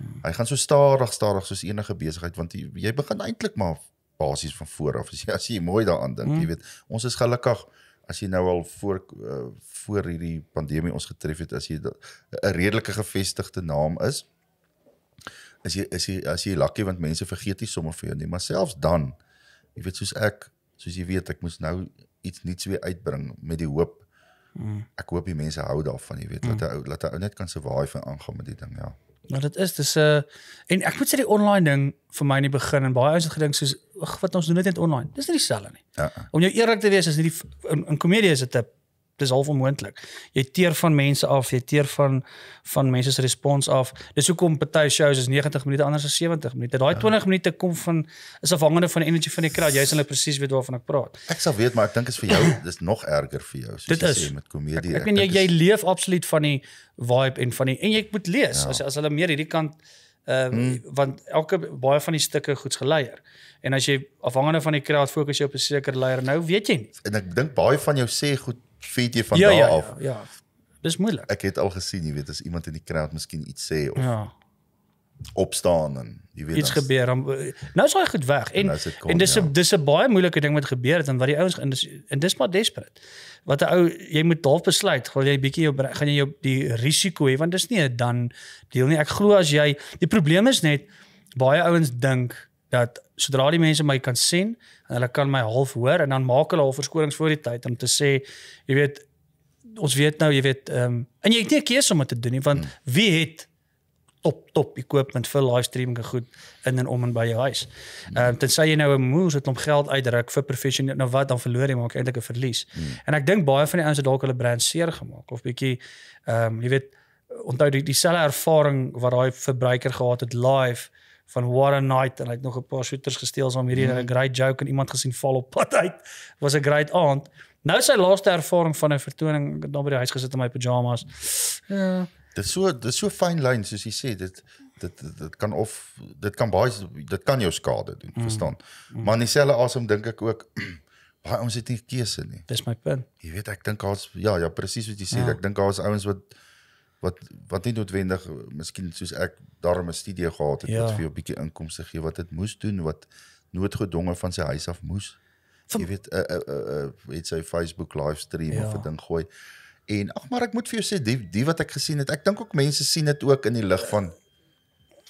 Mm. Hy gaan so stadig stadig soos enige besigheid want jy, jy begin eintlik maar basies van voor af as jy as jy mooi daaraan dink, mm. jy weet, ons is gelukkig as jy nou al voor uh, voor hierdie pandemie ons getref het as jy 'n redelike gevestigde naam is as jy is jy as jy lucky want mense vergeet nie sommer vir jou nie maar selfs dan jy weet soos ek soos jy weet ek moes nou iets nuuts weer uitbring met die hoop mm. ek hoop die mense hou daarvan jy weet mm. laat 'n ou laat 'n ou net kan survive en aangaan met die ding ja maar dit is dis 'n uh, eh, en ek moet sê die online ding vir my in die begin en baie ons het gedink soos ag wat ons doen dit net online. Dis nie dieselfde nie. Uh -uh. Om jou eerlik te wees is nie die in, in komedie is dit 'n dis half onmoontlik. Jy teer van mense af, jy teer van van mense se respons af. Dis hoekom party shows is 90 minute anders as 70 minute. Daai 20 ja. minute kom van is afhangende van die energie van die crowd. Jy sal presies weet waarvan ek praat. Ek sal weet, maar ek dink dit is vir jou, dis nog erger vir jou soos dit jy sê met komedie. Ek, ek, ek meen jy is... jy leef absoluut van die vibe en van die en jy moet lees ja. as as hulle meer hierdie kant Ehm um, hmm. want elke baie van die stukke goeds geleier. En as jy afhangende van die kraat fokus jy op 'n sekere leier nou, weet jy nie. En ek dink baie van jou sê goed feed jy van ja, daar ja, af. Ja, ja. Dis moeilik. Ek het al gesien, jy weet, as iemand in die kraat miskien iets sê of ja opstaan en jy weet iets gebeur dan eh, nou is hy goed weg en en, en dis 'n ja. dis 'n baie moeilike ding wat gebeur het en wat die ouens en dis en dis maar desperaat wat 'n ou jy moet dalk besluit wil jy bietjie jou gaan jy jou die risiko hê want dis nie dan deel nie ek glo as jy die probleem is net baie ouens dink dat sodra die mense my kan sien en hulle kan my half hoor en dan maak hulle al verskonings voor die tyd om te sê jy weet ons weet nou jy weet um, en jy het nie 'n keuse om dit te doen nie want hmm. wie het top top equipment vir live streaming en goed in en om en by jou huis. Ehm um, tensy jy nou 'n moes het om geld uitdruk vir professioneel nou wat dan verloor jy maak eintlik 'n verlies. Mm. En ek dink baie van die ouens het dalk hulle brand seer gemaak of bietjie ehm um, jy weet onthou die dieselfde ervaring wat daai verbruiker gehad het live van what a night en hy het nog 'n paar shooters gesteel so om hierdie 'n mm. great joke en iemand gesien val op pad uit. Was 'n great aand. Nou sy laaste ervaring van 'n vertoning daar nou by die huis gesit in my pyjamas. Ja. Uh, dit so dit so fyn lyn soos jy sê dit dit dit kan of dit kan baie dit kan jou skade doen mm. verstaan mm. maar in dieselfde asem dink ek ook baie ons het nie keuse nie dis my punt jy weet ek dink daar's ja ja presies wat jy sê ja. ek dink daar's ouens wat wat wat nie noodwendig miskien soos ek daarmee 'n studie gehad het ja. wat vir jou 'n bietjie inkomste gee wat dit moes doen wat noodgedwonge van sy huis af moes van, jy weet uh, uh, uh, uh, het sy Facebook livestream ja. of 'n ding gooi En ag maar ek moet vir jou sê die die wat ek gesien het, ek dink ook mense sien dit ook in die lig van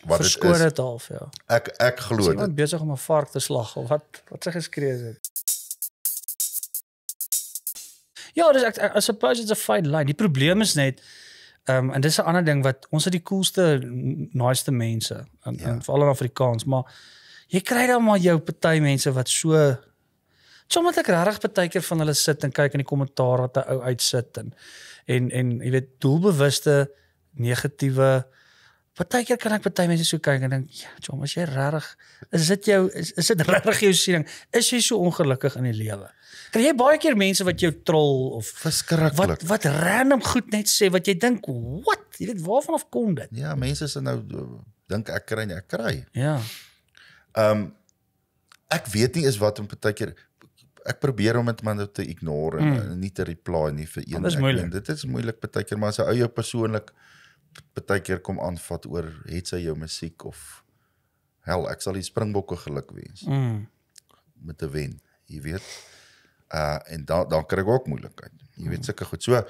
wat Verskoor dit is. Half, ja. Ek ek glo dit. Iemand besig om 'n vark te slag of wat wat sy geskree het. Ja, dis ek I suppose it's a fine line. Die probleem is net ehm um, en dis 'n ander ding wat ons het die coolste naaste mense in, ja. in veral in Afrikaans, maar jy kry dan maar jou party mense wat so Sommige ek regtig baie keer van hulle sit en kyk in die kommentaar wat 'n ou uitsit en en en jy weet doelbewuste negatiewe baie keer kan ek baie mense so kyk en dink, "Ja, Tom, as jy regtig is dit jou is, is dit regtig jou siening? Is jy so ongelukkig in die lewe?" Kan jy baie keer mense wat jou trol of verskriklik wat wat random goed net sê wat jy dink, "Wat? Jy weet waarvan af kom dit?" Ja, mense is nou eh, dink ek kry nie, ek kry. Ja. Ehm um, ek weet nie is wat om baie keer ek probeer om dit maar nou te ignore mm. en nie te reply nie vir een ding. Dit is moeilik baie keer maar as 'n ou jou persoonlik baie keer kom aanvat oor het sy jou musiek of hel ek sal die springbokke geluk wens. Mm. met 'n wen, jy weet. Uh en dan dan kry ek ook moeilikheid. Jy weet hmm. sulke goed. So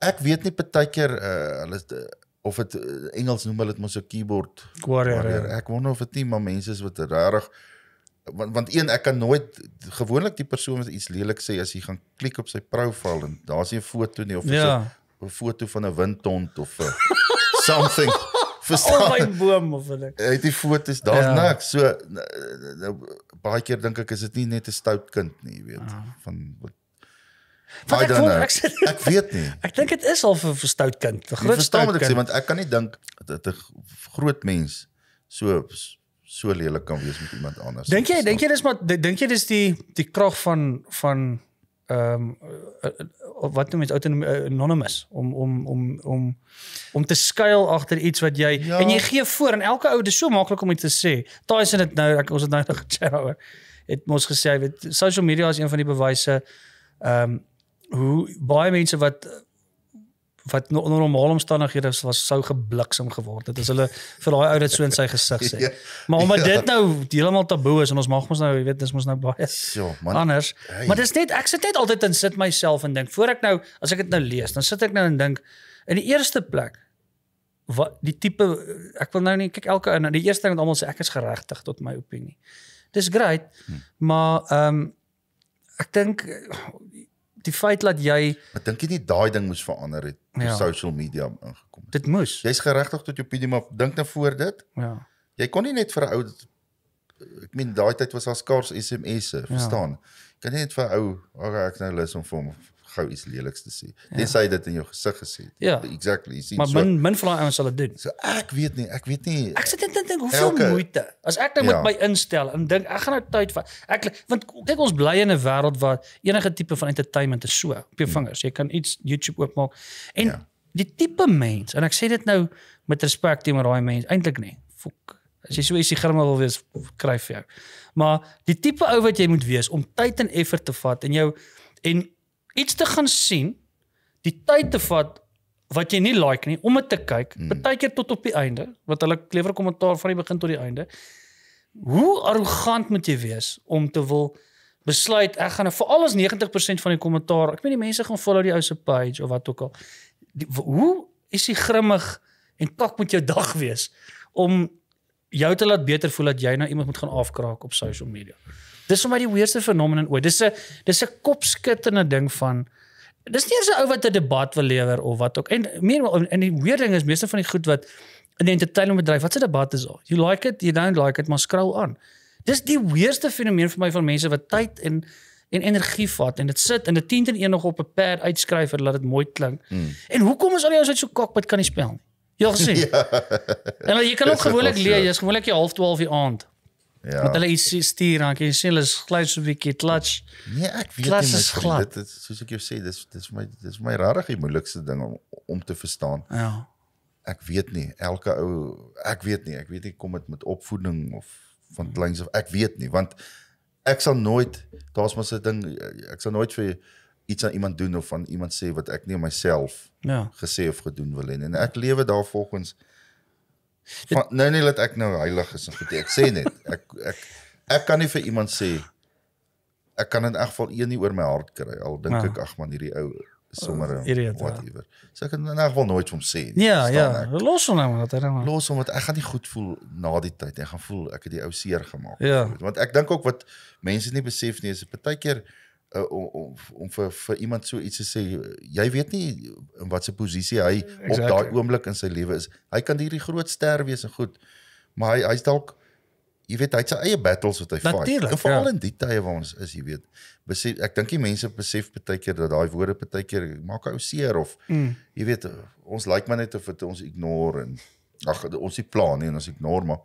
ek weet nie baie keer uh hulle uh, of dit uh, Engels noem hulle dit mos 'n keyboard warrior. Ja. Ek wonder of dit nie maar mense is wat regtig er want want een ek kan nooit gewoonlik die persoon wat iets lelik sê as jy gaan klik op sy profiel en daar's 'n foto nie of ja. 'n foto van 'n windtond of 'n something verstaan oh, my boom of ek het die foto's daar's ja. niks so nou, nou baie keer dink ek is dit nie net 'n stout kind nie jy weet ja. van wat I don't know. Ek, ek weet nie. ek dink dit is al vir 'n verstout kind. Verstaan wat ek sê want ek kan nie dink dat 'n groot mens so so lelik kan wees met iemand anders. Dink jy, dink jy dis maar dink jy dis die die krag van van ehm um, wat noem jy autonomous eh, anonymous om om om om om te skuil agter iets wat jy ja. en jy gee voor en elke ou dis so maklik om dit te sê. Daai is dit nou ek ons het nou nog gechat oor. Dit moes gesê, jy weet, social media is een van die bewyse ehm um, hoe baie mense wat wat onder normale omstandighede was sou gebliksem geword het. Dit is hulle vir daai ou dit so in sy gesig sê. ja, maar omdat ja. dit nou heeltemal taboe is en ons mag mos nou, jy weet, dis mos nou baie. Ja, man. Anders. Hey. Maar dis net ek sit net altyd en sit myself en dink voor ek nou as ek dit nou lees, dan sit ek nou en dink in die eerste plek wat die tipe ek wil nou nie kyk elke in nou, die eerste ding wat almal sê ek is geregtig tot my opinie. Dis great, hmm. maar ehm um, ek dink die feit dat jy ek dink jy nie daai ding moes verander het op ja. social media ingekom dit moes jy's geregtig tot jou pedie maar dink nou voor dit ja jy kon nie net vir 'n ou ek meen daai tyd was daar skaars SMS'e ja. verstaan ja. kan jy net vir 'n ou okay ek nou lus om vir hom gou iets leliks te sê. Ja. Tensy ja. dit in jou gesig gesê het. Ja. Exactly. Sien, maar min so, min van daai ouens sal dit doen. So ek weet nie, ek weet nie. Ek sit en dink hoeveel elke, moeite. As ek nou ja. met my instel en dink ek gaan nou tyd vat. Ek want kyk ons bly in 'n wêreld waar enige tipe van entertainment is so op jou hmm. vingers. Jy kan iets YouTube oopmaak. En ja. die tipe mens en ek sê dit nou met respek teenoor daai mens eintlik nie. Fok. As jy sou is die grimmel wil wees kry vir jou. Maar die tipe ou wat jy moet wees om tyd en effort te vat en jou en iets te gaan sien, die tyd te vat wat jy nie like nie om dit te kyk, hmm. baie keer tot op die einde, wat hulle klewer kommentaar van die begin tot die einde. Hoe arrogant moet jy wees om te wil besluit ek gaan nou vir al ons 90% van die kommentaar, ek weet die mense gaan follow die ou se page of wat ook al. Die, hoe is jy grimmig en pak met jou dag wees om jou te laat beter voel dat jy nou iemand moet gaan afkraak op social media. Dis vir my die weerste fenomeen ooit. Dis 'n dis 'n kopskitterende ding van dis nie eers 'n ou wat 'n debat wil lewer of wat ook. En meer in die weer ding is meeste van die goed wat in die entertainmentbedryf, wat se debat is al? You like it, you don't like it, maar skroul aan. Dis die weerste fenomeen vir my van mense wat tyd en en energie vat en dit sit in 'n tent en enig op 'n pad uitskryf dat dit mooi klink. Mm. En hoekom is al die ouens uit so kokpit kan nie spel nie? Jy ja, gesien. ja. En jy kan ook gewoonlik leer, jy's gewoonlik jy half 12 die aand. Ja. Wat hulle iets stuur en ek sien hulle is glys 'n bietjie klats. Nee, ek weet nie, is glad. Dit, dit soos ek jou sê, dis dis vir my dis vir my regtig die moeilikste ding om om te verstaan. Ja. Ek weet nie, elke ou ek weet nie, ek weet nie kom dit met opvoeding of van hmm. kleins of ek weet nie, want ek sal nooit daar's maar so 'n ding ek sal nooit vir iets aan iemand doen of van iemand sê wat ek nie myself ja. gesê of gedoen wil hê nie. En ek lewe daarvolgens Van, nou nie dat ek nou heilig is en goed ek sê net ek ek ek kan nie vir iemand sê ek kan in elk geval een nie oor my hart kry al dink ah. ek ag man hierdie ou sommer oh, ja. whatever so ek kan in elk geval nooit van sê nie, ja ja ek, los hom nou maar dat hy nou los hom want ek gaan nie goed voel na die tyd ek gaan voel ek het die ou seer gemaak ja. want ek dink ook wat mense nie besef nie is partykeer Eh, om om vir vir iemand so iets te sê jy weet nie in watter posisie hy exactly. op daai oomblik in sy lewe is hy kan hierdie groot ster wees en goed maar hy hy's dalk jy weet hy het sy eie battles wat hy fight en veral ja. in die tye waar ons is jy weet besef ek dink die mense besef baie keer dat daai woorde baie keer maak ou seer of mm. jy weet ons lyk like maar net of dit ons ignore en ag ons se plan nie en ons ignore maar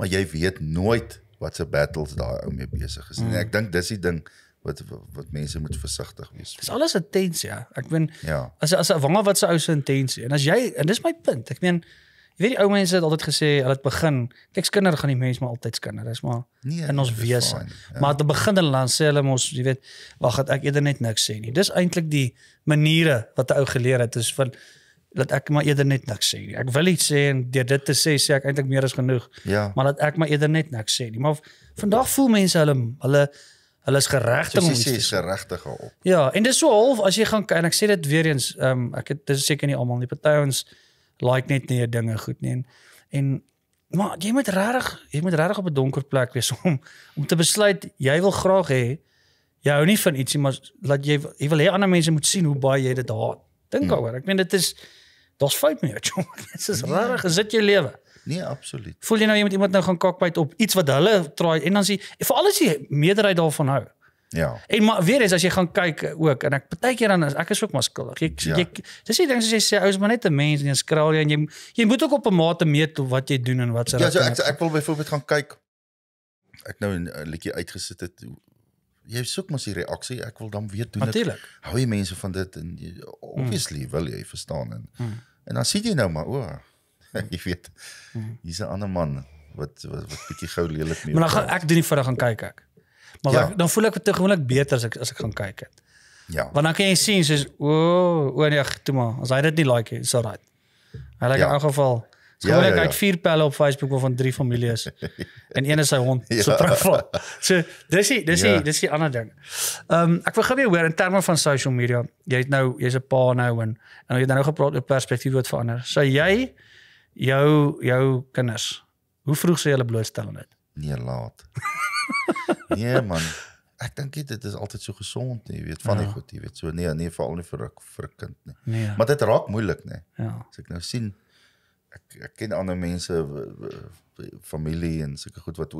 maar jy weet nooit wat se battles daai ou mee besig is mm. en ek dink dis die ding wat wat mense moet versigtig wees. Dis alles intensie, ja. Ek meen ja. as as 'n wange wat se ou se intensie. En as jy en dis my punt. Ek meen jy weet die ou mense het altyd gesê hulle het begin, kyk skinder gaan die mens maar altyd skinder. Dis maar nee, in ons wese. Ja. Maar te begin dan dan sê hulle mos, jy weet, wag, ek eerder net niks sê nie. Dis eintlik die maniere wat 'n ou geleer het is van dat ek maar eerder net niks sê nie. Ek wil iets sê en deur dit te sê sê ek eintlik meer as genoeg. Ja. Maar dat ek maar eerder net niks sê nie. Maar vandag voel mense hulle hulle Hulle is geregtig om te geregtig op. Ja, en dis so half as jy gaan en ek sê dit weer eens, ehm um, ek het dis seker nie almal nie. Party ons like net nie dinge goed nie en en maar jy moet regtig, jy moet regtig op 'n donker plek wees om om te besluit jy wil graag hê jy hou nie van ietsie maar laat jy jy wil hê ander mense moet sien hoe baie jy dit haat. Dink hmm. daaroor. Hmm. Ek meen dit is daar's fout mee, jong. Dit is regtig, is dit jou lewe? Nee, absoluut. Voel jy nou jy moet iemand nou gaan kakbyt op iets wat hulle try en dan sê vir al is die meerderheid daarvan hou. Ja. En maar weer eens as jy gaan kyk ook en ek baie keer dan ek is ook maar skuldig. Ek ja. ek dis die ding soos jy sê ou is maar net 'n mens en jy skraal jy en jy jy moet ook op 'n mate meet wat jy doen en wat se Ja, so ek ek wil byvoorbeeld gaan kyk ek nou 'n likkie uitgesit het jy soek mos die reaksie ek wil dan weet doen Natuurlijk. dit. Natuurlik. Hou jy mense van dit en hmm. obviously mm. wil jy verstaan en mm. en dan sien jy nou maar o oh, jy weet. Hier's 'n ander man wat wat wat bietjie gou lelik mee. maar dan gaan ek doen die vir gaan kyk ek. Maar ja. ek, dan voel ek te gewoonlik beter as ek as ek gaan kyk het. Ja. Want dan kan jy sien soos o, o nee, toe maar. As hy dit nie like het, is dit right. Hy like ja. in elk geval. Ek ja, gewoonlik ja, ja. ek vier pelle op Facebook waarvan drie familie is. en een is sy hond. Ja. So terugval. So dis die dis die ja. dis die ander ding. Ehm um, ek wil gou weer hoor in terme van social media. Jy het nou jy's 'n pa nou en en jy het nou gepraat oor perspektief wat verander. Sê so, jy ja jou jou kinders. Hoe vroeg sê hulle blootstel aan dit? Nee, laat. nee man. Ek dink dit is altyd so gesond, jy weet, van ja. die goed, jy weet. So nee, nee veral nie vir vir 'n kind nie. Nee. Maar dit raak moeilik, nê. Nee. Ja. As ek nou sien ek ek ken ander mense familie en sulke goed wat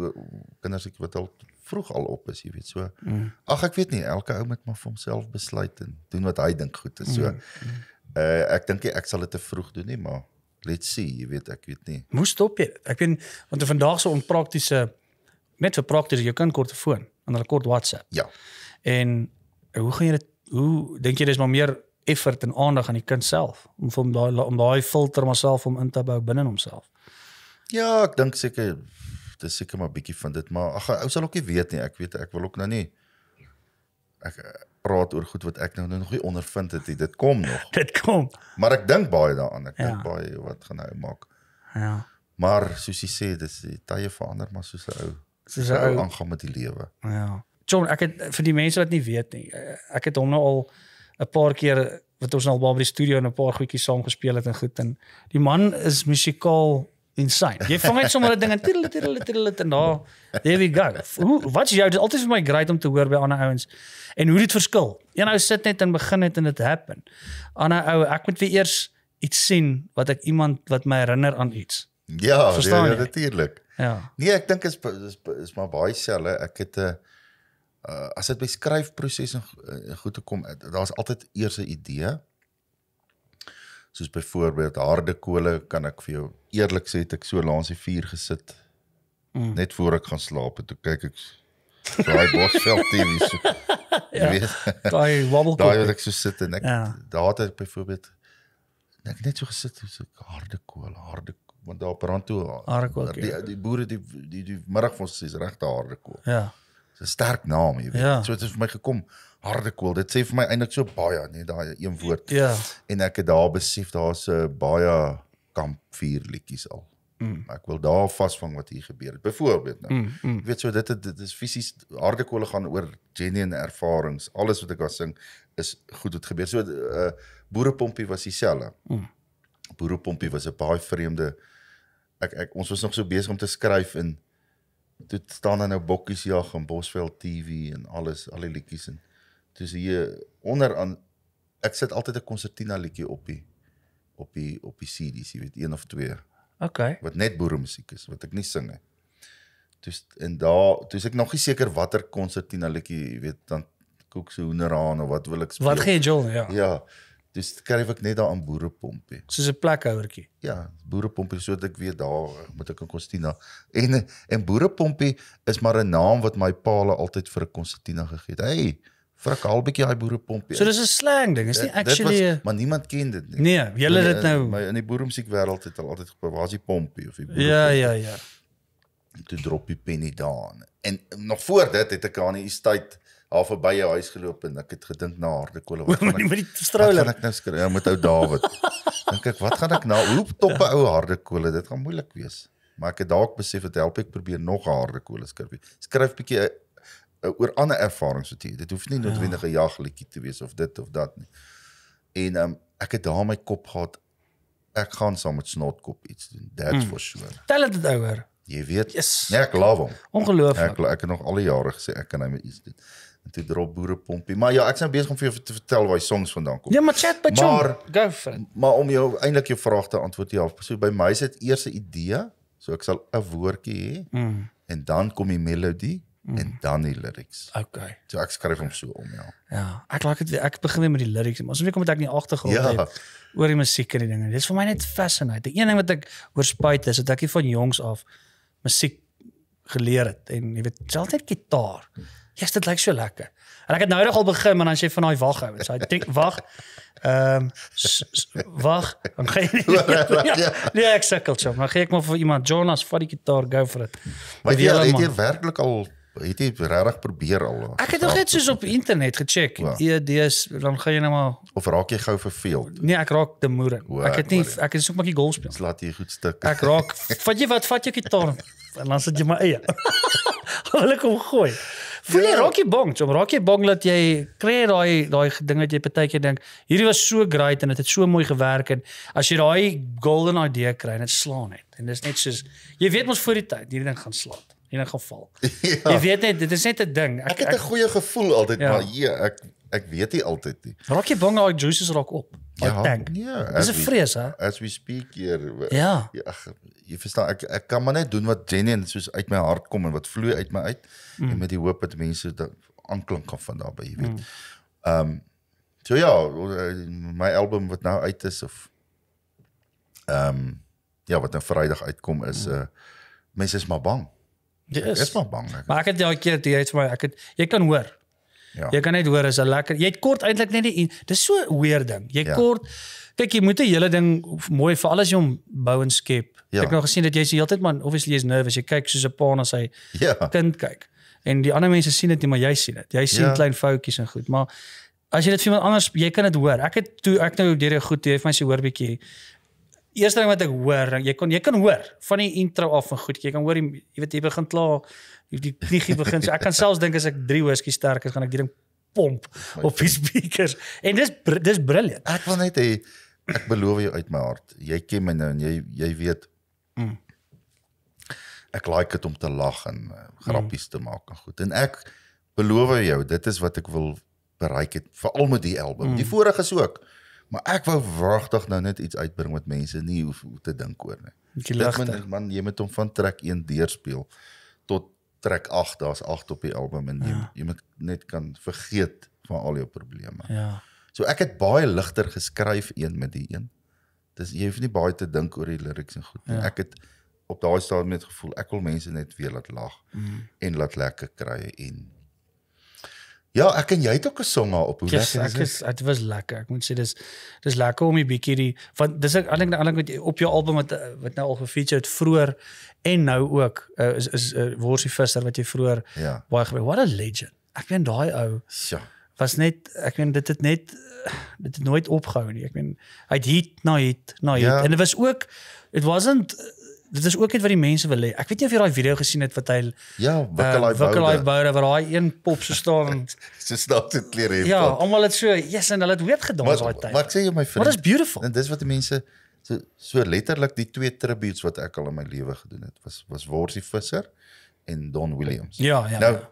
kinders ek wat al vroeg al op is, jy weet. So mm. ag ek weet nie, elke ou moet maar vir homself besluit en doen wat hy dink goed is. So mm. uh, ek dink ek sal dit te vroeg doen nie, maar let's see, jy weet ek weet nie. Moes stop jy. Ek weet want vandag se onpraktiese net vir prakties jy kan kort 'n foon en hulle kort WhatsApp. Ja. En hoe gaan jy dit hoe dink jy dis maar meer effort en aandag aan die kind self om vir hom daai om daai filter myself om in te bou binne homself. Ja, ek dink seker dis seker maar bietjie van dit, maar ag ou sal ook nie weet nie. Ek weet ek wil ook nou nie ek eh, praat oor goed wat ek nou nog nie ondervind het nie. Dit kom nog. dit kom. Maar ek dink baie daaraan. Ek ja. dink baie wat gaan nou maak. Ja. Maar soos jy sê, dis die tye verander maar soos 'n ou. Soos 'n ou aangaan met die lewe. Ja. John, ek het vir die mense wat nie weet nie, eh, ek het hom nou al 'n paar keer wat ons nou al by die studio en 'n paar goedjies saam gespeel het en goed en die man is musikaal insane. Jy vang net sommer 'n ding en tirle tirle tirle en daar there we go. Hoe wat jy dit altyd vir my great om te hoor by ander ouens en hoe dit verskil. Een ou sit net en begin het en dit happen. Ander ou ek moet weer eers iets sien wat ek iemand wat my herinner aan iets. Ja, nee, Verstaan nee, ja, natuurlik. Ja, ja. Nee, ek dink is, is is maar baie selfe. Ek het 'n uh, eh, eh, as dit by skryfproses en uh, goed te kom, eh, daar's altyd eers 'n idee soos byvoorbeeld harde kole kan ek vir jou eerlik sê ek so langs die vuur gesit mm. net voor ek gaan slaap en toe kyk ek daai bosveld TV so ja, daai wobble daai wat ek so sit en ek ja. daar het byvoorbeeld ek net so gesit so harde kole harde want daar brand toe harde kole die, die boere die die, die, die middag vir ons sê's regte harde kole ja 'n sterk naam jy weet ja. so dit het vir my gekom harde kool. Dit sê vir my eintlik so baie, nee, daai een woord. Ja. En ek het daar besef daar's 'n eh, baie kampvuur liedjies al. Mm. Ek wil daar vasvang wat hier gebeur het. Byvoorbeeld nou. Mm, mm. Ek weet so dit het, dit is fisies harde kool gaan oor genuine ervarings. Alles wat ek daar sing is goed het gebeur. So 'n uh, eh, boerepompie was dieselfde. Mm. Boerepompie was 'n baie vreemde ek ek ons was nog so besig om te skryf in Dit staan dan nou bokkies jag en Bosveld TV en alles al die liedjies en dis hier onderaan ek sit altyd 'n konsertina liedjie op die op die op die CD's, jy weet een of twee. OK. Wat net boeremusiek is wat ek nie sing nie. Dis en daar, dis ek nog nie seker watter konsertina liedjie, jy weet dan koek se hoenderhaan of wat wil ek speel. Wat gee jol, ja. Ja. Dis skryf ek net daar aan boerepompie. Soos 'n plekhouertjie. Ja, boerepompie sodat ek weet daar moet ek 'n konsertina en en boerepompie is maar 'n naam wat my pa altyd vir 'n konsertina gegee het. Hey, vir 'n half bietjie daai boerepompie. So dis 'n slang ding, is nie actually Dit was maar niemand ken dit nie. Nee, jy het dit nou my in die boeremusiek wêreld het hulle altyd gepraat, "Waar's die pompie?" of die boerepompie. Ja, ja, ja. Toe drop die penny daan. En nog voor dit het ek aan die tyd half verby jou huis geloop en ek het gedink na harde kolle wat gaan ek met die stroller gaan ek nou skry ja, met ou Dawid. Dink ek, wat gaan ek nou? Hoe toppe ou harde kolle? Dit gaan moeilik wees. Maar ek het dalk besef dat help ek probeer nog harde kolle skryf. Skryf bietjie Eh, oor ander ervarings wat jy dit hoef nie ja. noodwendig 'n jagliedjie te wees of dit of dat nie en um, ek het daar my kop gehad ek gaan saam met snotkop iets doen that's mm. for sure tel dit ouer jy weet yes. nee ek love hom ongelooflik ek, ek het nog al die jare gesê ek kan hom nou iets doen en toe drop boerepompie maar ja ek sou besig om vir jou te vertel waar hy songs vandaan kom ja maar chat by maar, go for it maar om jou eintlik jou vraag te antwoord ja so by my is dit eers 'n idee so ek sal 'n woordjie hê mm. en dan kom die melodie en mm. dan die lyrics. OK. So ek skryf hom so om ja. Ja, ek laik dit ek begin weer met die lyrics, maar soms kom dit ek nie agter gehou ja. oor die musiek en die dinge. Dis vir my net fascinating. Die een ding wat ek oor spyt is dat ek van jongs af musiek geleer het en jy weet selfs net gitaar. Ja, yes, dit lyk so lekker. En ek het nou net al begin, maar dan sê van daai wag hou. So hy trek wag. Ehm um, wag, dan gaan jy nie, ja, ja. Nee, ek sukkel so. Maar gee ek maar vir iemand Jonas vir die gitaar gou vir dit. Maar ja, jy het hier werklik al Het jy regtig probeer al? Ek het nog net soos op internet gecheck. Ja. E dis dan gaan jy nou maar Of raak jy gou verveeld? Nee, ek raak te moer. Ek het nie ek is so maklik golf speel. Laat jy goed stik. Ek raak vat jy wat vat jy kitaar en dan sit jy maar eie. Hulle kom gooi. Voel jy ja. raak jy bang? Jy raak jy bang dat jy kry daai daai ding wat jy baie keer dink, hierdie was so great en dit het, het so mooi gewerk en as jy daai golden idea kry en dit slaan net en dis net soos jy weet mos voor die tyd hierdie ding gaan slaap in 'n geval. Ja. Jy weet net, dit is net 'n ding. Ek, ek het 'n goeie gevoel altyd, ja. maar hier ek ek weet nie altyd nie. Raak jy bang daai juices raak op? Ja, ek dink. Ja. Dis 'n vrees, hè? As we speak hier. Ja. Ag, jy verstaan, ek ek kan maar net doen wat genuine soos uit my hart kom en wat vloei uit my uit mm. en met die hoop dat mense dit aanklink kan van daar by, jy weet. Mm. Ehm mm. um, so ja, eh, my album wat nou uit is of ehm um, ja, wat nou Vrydag uitkom is 'n mm. uh, mense is maar bang. Dis yes. maar bang. Ek. Maar ek het daai keer jy het vir my ek het jy kan hoor. Ja. Jy kan net hoor is 'n lekker. Jy't kort eintlik net die dis so weer ding. Jy ja. kort kyk jy moet 'n hele ding mooi vir alles jy om bou en skep. Ja. Ek nou gesien dat jy se heeltyd man obviously jy's nervous. Jy kyk soos 'n pa na sy ja. kind kyk. En die ander mense sien dit nie maar jy sien dit. Jy sien ja. klein foutjies en goed, maar as jy dit vir iemand anders jy kan dit hoor. Ek het toe ek nou deur hier goed jy het my se hoor bietjie eerste ding wat ek hoor, jy kon jy kan hoor van die intro af van goed, jy kan hoor jy weet jy begin klaar die knieë begin. So ek kan selfs dink as ek 3 whiskey sterk is, gaan ek die ding pomp op die speakers. En dis dis brilliant. Ek wil net hê ek beloof jou uit my hart, jy ken my nou en jy jy weet mm. Ek like dit om te lag en uh, grappies mm. te maak en goed. En ek beloof jou, dit is wat ek wil bereik het veral met die album. Mm. Die vorige is ook. Mm. Maar ek wou wagtig nou net iets uitbring wat mense nie hoef te dink oor nie. Jy lag man, man, jy moet hom van trek 1 deurspeel tot trek 8. Daar's 8 op die album en ja. jy, jy moet net kan vergeet van al jou probleme. Ja. So ek het baie ligter geskryf een met die een. Dis jy hoef nie baie te dink oor die lyrics en goed nie. Ja. Ek het op daai stadium net gevoel ek wil mense net weer laat lag mm. en laat lekker kry en Ja, ek en jy het ook 'n song daar op. Hoe yes, lekker is dit? Ek is dit was lekker. Ek moet sê dis dis lekker om 'n bietjie die want dis ek dink al met op jou album wat wat nou al gefeatured vroeër en nou ook uh, is is uh, Worsie Visser wat jy vroeër yeah. Ja. baie gebeur. What a legend. Ek weet daai ou. Ja. Was net ek weet dit het net dit het nooit opgehou nie. Ek meen hy het hit na hit na hit yeah. Ja. en dit was ook it wasn't dit is ook net wat die mense wil hê. Ek weet nie of jy daai video gesien het wat hy Ja, eh, Wikkelai uh, Boude wat daai een pop so staan. so staan dit klere hier. Ja, almal het so, yes en hulle het weet gedans daai tyd. Wat sê jy my vriend? Wat is beautiful. En dis wat die mense so so letterlik die twee tributes wat ek al in my lewe gedoen het was was Worsie Visser en Don Williams. Ja, ja. Nou ja.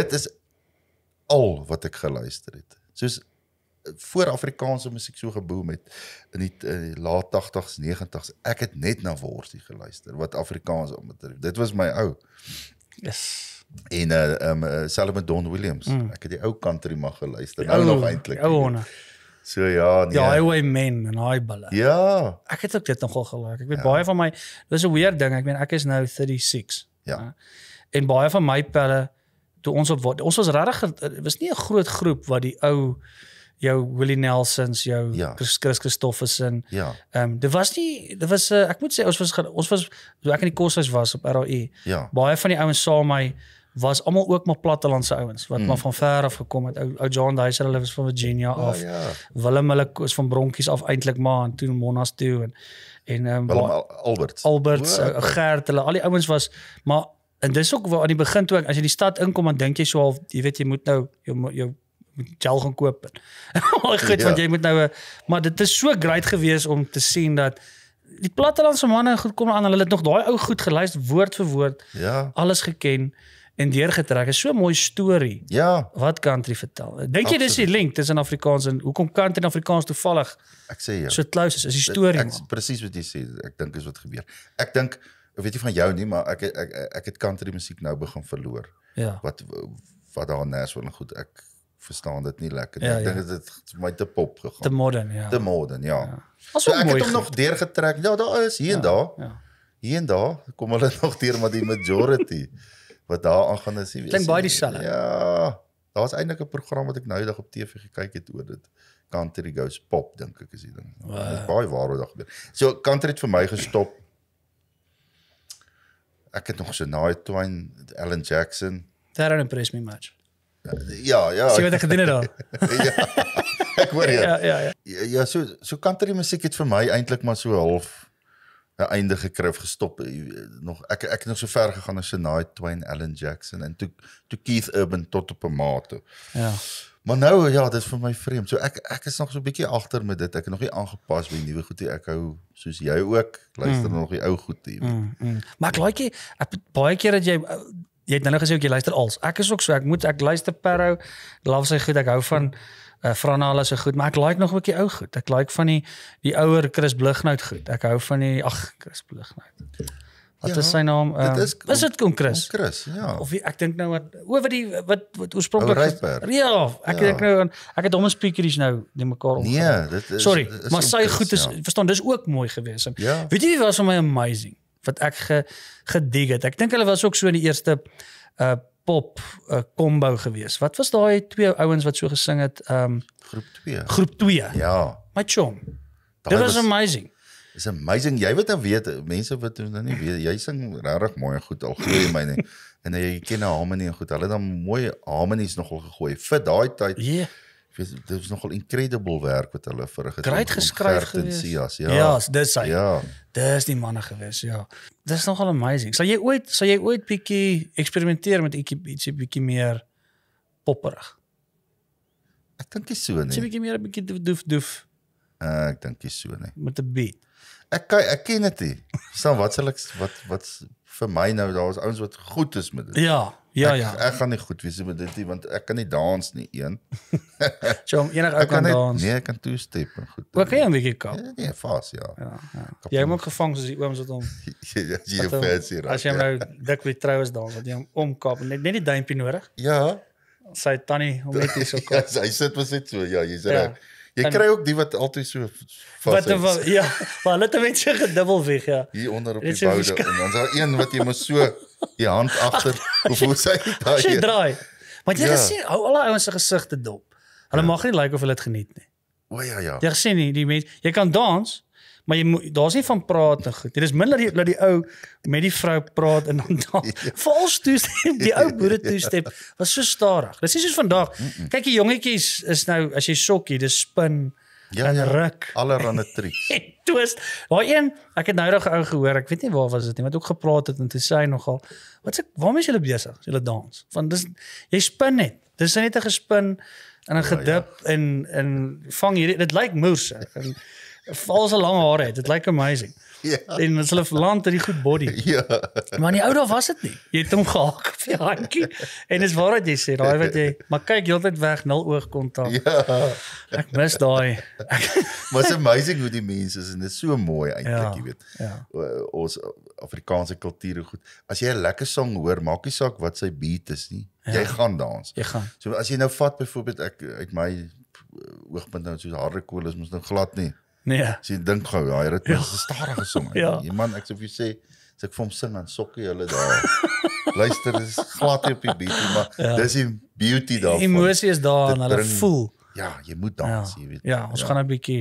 dit is al wat ek geluister het. Soos voor Afrikaanse musiek so geboom het in die, in die laat 80s, 90s. Ek het net na Worsie geluister wat Afrikaans omtrent. Dit was my ou. Yes. En uh um selfs met Don Williams. Mm. Ek het die ou country maar geluister. Nou nog eintlik. Ou honde. So ja, nee. Die ja, highway men en hy balle. Ja. Ek het ook dit nogal gelaai. Ek weet ja. baie van my dis 'n weird ding. Ek meen ek is nou 36. Ja. Uh, en baie van my pelle toe ons op ons was regtig was nie 'n groot groep wat die ou jou Willie Nelsons, jou ja. Chris Chris Christoffelsen. Ja. Ehm um, dit was nie dit was uh, ek moet sê ons was ons was so ek in die koshuis was op RAE. Ja. Baie van die ouens saam my was almal ook maar plattelandse ouens wat mm. maar van ver af gekom het. Ou ou John Duiser, hulle was van Virginia ah, af. Oh, ja. Willem hulle is van Bronkies af eintlik maar en toe Monas toe en en ehm um, Albert. Albert, oh, eh, okay. Gert, hulle al die ouens was maar en dis ook waar aan die begin toe ek, as jy die stad inkom dan dink jy so half jy weet jy moet nou jou jou moet gel gaan koop. goed ja. want jy moet nou eh, maar dit is so great geweest om te sien dat die plattelandse manne goed kom aan hulle het nog daai ou goed geluister woord vir woord. Ja. Alles geken en deurgetrek. Is so 'n mooi storie. Ja. Wat country vertel. Dink jy dis die link tussen Afrikaans en hoekom country en Afrikaans toevallig? Ek sê ja. So close is, is die storie. Ek presies wat jy sê. Ek dink is wat gebeur. Ek dink ek weet nie van jou nie, maar ek ek ek, ek het country musiek nou begin verloor. Ja. Wat wat daar nes wel goed ek verstaan dit nie lekker ja, nie. Ja, ek dink ja. dit het vir my te pop gegaan. Te modern, ja. Te modern, ja. ja. So, ek het hom nog deurgetrek. Ja, daar is hier ja, en daar. Ja. Hier en daar kom hulle nog deur met die majority wat daar aangaan is. Klink baie dieselfde. Ja. Daar was eintlik 'n program wat ek noudag op TV gekyk het oor dit. Country Goes Pop dink ek is die ding. Wow. Is baie waar wat daar gebeur. So country het vir my gestop. Ek het nog so Night Twine, Ellen Jackson. That don't impress me much. Ja, ja. Sien wat ek gedoen het daar. ja. Ek hoor jou. Ja, ja, ja, ja. Ja, so so country musiek het vir my eintlik maar so half 'n einde gekryf gestop. Eh, nog ek ek het nog so ver gegaan as Shania Twain, Ellen Jackson en toe toe Keith Urban tot op 'n mate. Ja. Maar nou ja, dit is vir my vreemd. So ek ek is nog so 'n bietjie agter met dit. Ek het nog nie aangepas by nuwe goede. Ek hou soos jy ook luister mm. nog die ou goed hier. Mm, mm. Maar ek like baie keer dat jy uh, jy het nou gesê ook jy luister als. Ek is ook so ek moet ek luister Perro. Love sy goed. Ek hou van uh, eh, Frana hulle so goed, maar ek like nog ook die ou goed. Ek like van die die ouer Chris Blighnout goed. Ek hou van die ag Chris Blighnout. Wat ja, is sy naam? Um, is dit kom Chris? Kom Chris, ja. Of ek dink nou wat oor wat die wat, wat oorspronklik Ja, ek ja. dink nou aan ek het hom in speakeries nou die mekaar om. Nee, dit is Sorry, dit is maar sy Chris, goed is ja. verstaan, dis ook mooi geweest. Ja. Weet jy wat was vir my amazing? wat ek ge, gedig het. Ek dink hulle was ook so in die eerste uh pop uh, combo gewees. Wat was daai twee ouens wat so gesing het? Um groep 2. Groep 2. Ja. My chom. Dit was, was amazing. Is amazing. Jy weet dan weet mense wat nou nie weet jy sing regtig mooi en goed al glo my nie. en jy ken harmonie en goed. Hulle het dan mooi harmonies nogal gegooi vir daai tyd. Ja. Yeah weet, dit was nogal incredible werk wat hulle vir gedoen het. Geskryf in Sias, ja. Ja, dis hy. Ja. Dis die manne gewees, ja. Dis nogal amazing. Sal jy ooit sal jy ooit bietjie eksperimenteer met ietsie bietjie meer popperig? Ek dink jy so nee. 'n Bietjie meer 'n bietjie doef doef. doef. Uh, ek dink jy so nee. Met 'n beat. Ek ek ken dit. Sal wat sal ek wat wat vir my nou daar's ouens wat goed is met dit. Ja, ja ek, ja. Ek gaan nie goed wees met dit nie want ek kan nie dans nie een. Sjoe, enige ou kan, kan dans. Nee, ek kan toe step en goed. Ook jy 'n bietjie kap. Nee, nee, vas ja. Ja. ja. Jy moet gevang soos die ooms wat hom jy jy fancy raak. As jy ja. nou ja. dik met troues dans wat jy hom omkap net net die duimpie nodig. Ja. Sy tannie hom net hier so kort. Ja, sy sit was dit so. Ja, jy's ja. reg. Ja. Jy kry ook die wat altyd so wat wat ja, maar hulle het net so gedubbel weg ja. Hier onder op die boude en dan's daar een wat jy moet so die hand agter of hoe sê daai. Sy draai. Maar jy het ja. gesien hou al die ouens se gesigte dop. Hulle ja. mag nie lyk of hulle dit geniet nie. O ja ja. Jy sien nie die mense, jy kan dans, maar jy daar's nie van praat nie. Dit is min dat die dat die ou met die vrou praat en dan ja. vals toestem. Die ou boere toestem was so stadig. Dis nie soos vandag. Kyk die jongetjies is nou as jy sokkie, dis spin ja, en ja, ruk. Allerhande tricks. Twist. Daai een, ek het nou 'n ou gehoor. Ek weet nie waar was dit nie, maar ook gepraat het en toe sê hy nogal, "Wat se waarmee is julle besig? Julle dans." Want dis jy spin net. Dis net 'n gespin en 'n gedip ja, ja. en en vang hierdie dit lyk moerse valse lang hare het. Dit lyk like amazing. Ja. En hulle land in die goed body. Ja. Maar die ou daar was dit nie. Jy het hom gehak op die handjie. En dis waar wat jy sê, daai wat jy, maar kyk heeltyd weg, nul oogkontak. Ja. Ek mis daai. Was amazing hoe die mense is en dit is so mooi eintlik, ja. jy weet. Ja. Ons Afrikaanse kultuur en goed. As jy 'n lekker sang hoor, maak nie saak wat sy beat is nie. Ja. Jy gaan dans. Jy gaan. So as jy nou vat byvoorbeeld ek uit my oogpunt nou soos harde kolos mos nou glad nie. Nee. Sy dink gou, ja, hy het net ja. stadig gesing. Ja. Die man, ek sê of jy sê, as ek vir hom sing dan sokkie hulle daar. Luister, dit is glad nie op die beat nie, maar ja. dis die beauty daarvan. Emosie is daar en hulle voel. Ja, jy moet dans, ja. jy weet. Ja, ons ja. gaan 'n bietjie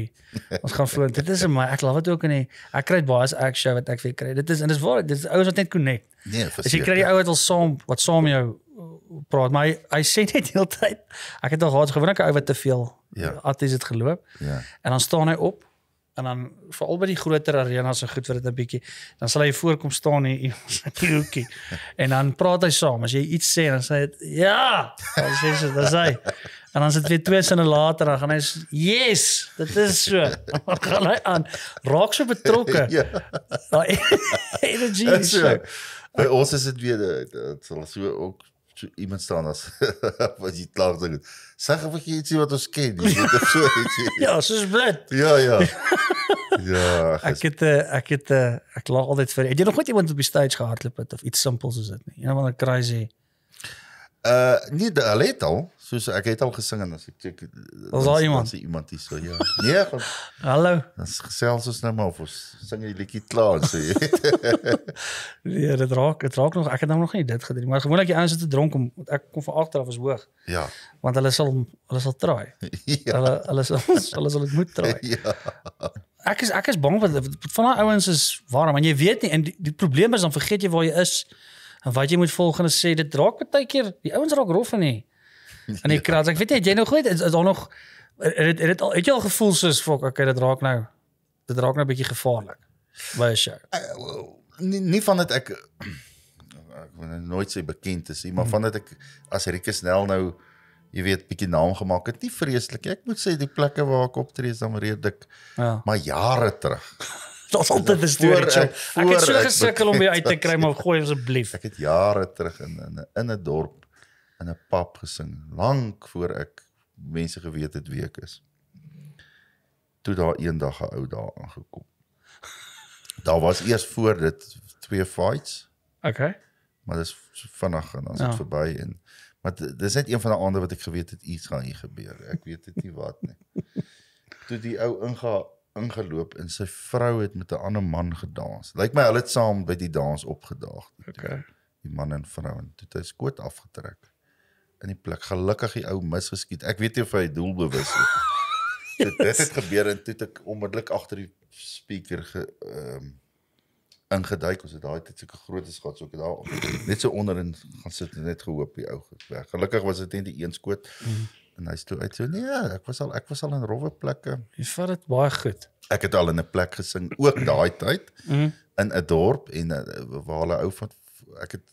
ons gaan vloei. dit is my ek laat dit ook in die ek kry baie as ek show wat ek vir kry. Dit is en dis waar, dit is ouens wat net connect. Nee, as jy kry die ja. ou wat al saam wat saam jou uh, praat, maar hy hy sê net heeltyd. Ek het al gehad gewoonlik ou wat te veel. Ja. Altes het geloop. Ja. En dan staan hy op en dan veral by die groter areenas en goed wat dit 'n bietjie dan sal hy voorkom staan hier in sy hoekie en dan praat hy saam as jy iets sê dan sê hy ja dan sê hy dan sê en dan sit weer twee sinne later dan gaan hy sê yes dit is so dan gaan hy aan raak so betrokke ja energie so by ons is dit weer dit sal so ook so iemand staan as wat jy klaar sê. Sag of jy ietsie wat ons ken, jy weet of so ietsie. ja, soos blit. Ja, ja. ja, ach, ek het ek het ek lag altyd vir. Het jy nog ooit iemand op die stage gehardloop het of iets simpels soos dit nie? Ja, wel 'n crazy. Uh nie die alleto, soos ek het al gesing en as ek check was daar iemand as iemand hier so ja nee van, hallo ons gesels ons nou maar of ons sing die liedjie klaar so nee dit raak dit raak nog ek het nou nog nie dit gedoen maar gewoonlik die ouens het te dronk om want ek kom van agter af is hoog ja want hulle sal hulle sal traai ja. hulle hulle sal hulle sal dit moet traai ja ek is ek is bang wat van daai ouens is waarom want jy weet nie en die, die probleem is dan vergeet jy waar jy is en wat jy moet volgende sê dit raak baie keer die ouens raak rof in nie aan die krans. Ek weet net jy nog goed, is daar nog het het al het jy al gevoel soos fok, okay, dit raak nou. Dit raak nou 'n bietjie gevaarlik. By 'n show. Nie nie van dit ek ek word nou nooit se bekend is nie, maar hmm. van dit ek as Rikus snel nou jy weet bietjie naam gemaak het, nie vreeslik nie. Ek moet sê die plekke waar ek optree is dan redelik. Ja. Maar jare terug. Dit's altyd 'n storie. Ek, ek het so gesukkel om dit uit te kry, maar gooi asseblief. Ek het jare terug in in 'n dorp in 'n pap gesing lank voor ek mense geweet het wie ek is. Toe daar eendag 'n ou daar aangekom. Daar was eers voor dit twee fights. Okay. Maar dis vinnig en dan is dit ja. verby en maar dis net een van die aande wat ek geweet het iets gaan hier gebeur. Ek weet dit nie wat nie. Toe die ou inga ingeloop en sy vrou het met 'n ander man gedans. Lyk my hulle het saam by die dans opgedaag. Okay. Die man en vrou en toe het hy skoot afgetrek in die plek. Gelukkig die ou misgeskiet. Ek weet nie of hy doelbewus was nie. yes. Dit het gebeur en toe het ek onmiddellik agter die speaker ge ehm um, ingeduik. Ons het daai tyd sulke groot skat so ek daar net so onder in gaan sit en net gehoop die ou goed weg. Gelukkig was dit net die een skoot. Mm en hy sê uit so nee ek was al ek was al in rowwe plekke. Jy vat dit baie goed. Ek het al in 'n plek gesing ook daai tyd mm. in 'n dorp en eh, waar 'n ou van ek het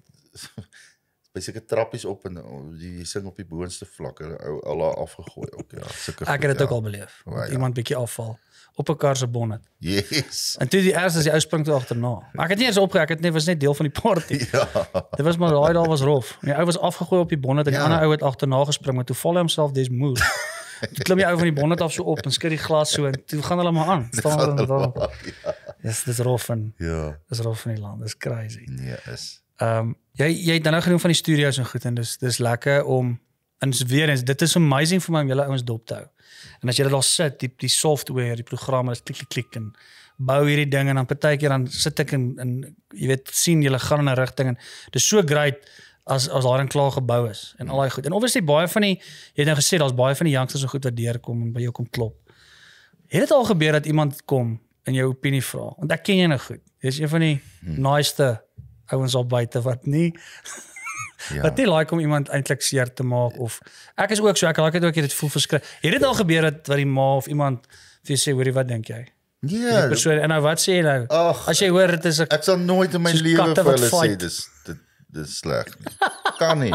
by seker trappies op en oh, die sing op die boonste vlak en ou al daar afgegooi ook ja sulke Ek het dit ja. ook al beleef. Oh, ja. Iemand bietjie afval op 'n kar se bonnet. Yes. En toe die eerste sy uitspring toe agterna. Maar ek het nie eens opgeraak, dit was net deel van die party. Ja. Dit was maar daai daar was rof. En die ou was afgegooi op die bonnet en ja. die ander ou het agterna gespring maar toe val hy homself dis moe. Toe klim jy ou van die bonnet af so op en skud die glas so en toe gaan hulle maar aan. Staan hulle daar. Ja. Dis dis rof en Ja. Dis rof in die land. Dis crazy. Nee, ja, is. Ehm um, jy jy het dan nou genoem van die studios en goed en dis dis lekker om ins weer eens dit is amazing vir my om julle ouens dop te hou. En as jy dit daar sit die die software, die programme is klik klik en bou hierdie ding en dan partykeer dan sit ek in in jy weet sien julle gaan in 'n rigting en dis so great as as daar in klaar gebou is en al daai goed. En obviously baie van die jy het nou gesê daar's baie van die youngsters en goed wat deurkom en by jou kom klop. Het dit al gebeur dat iemand kom en jou opinie vra? Want ek ken jou nou goed. Jy's een van die hmm. naaste nice ouens al buite wat nie Ja. Wat dit like om iemand eintlik seer te maak of ek is ook so ek like dit ook jy dit voel verskrik. Het dit al gebeur dat wat die ma of iemand vir jou sê hoorie wat dink jy? Nee. Persoon, en nou wat sê jy nou? Ach, As jy hoor dit is ek, ek sal nooit in my lewe vir hulle sê dis dit dis sleg nie. Kan nie.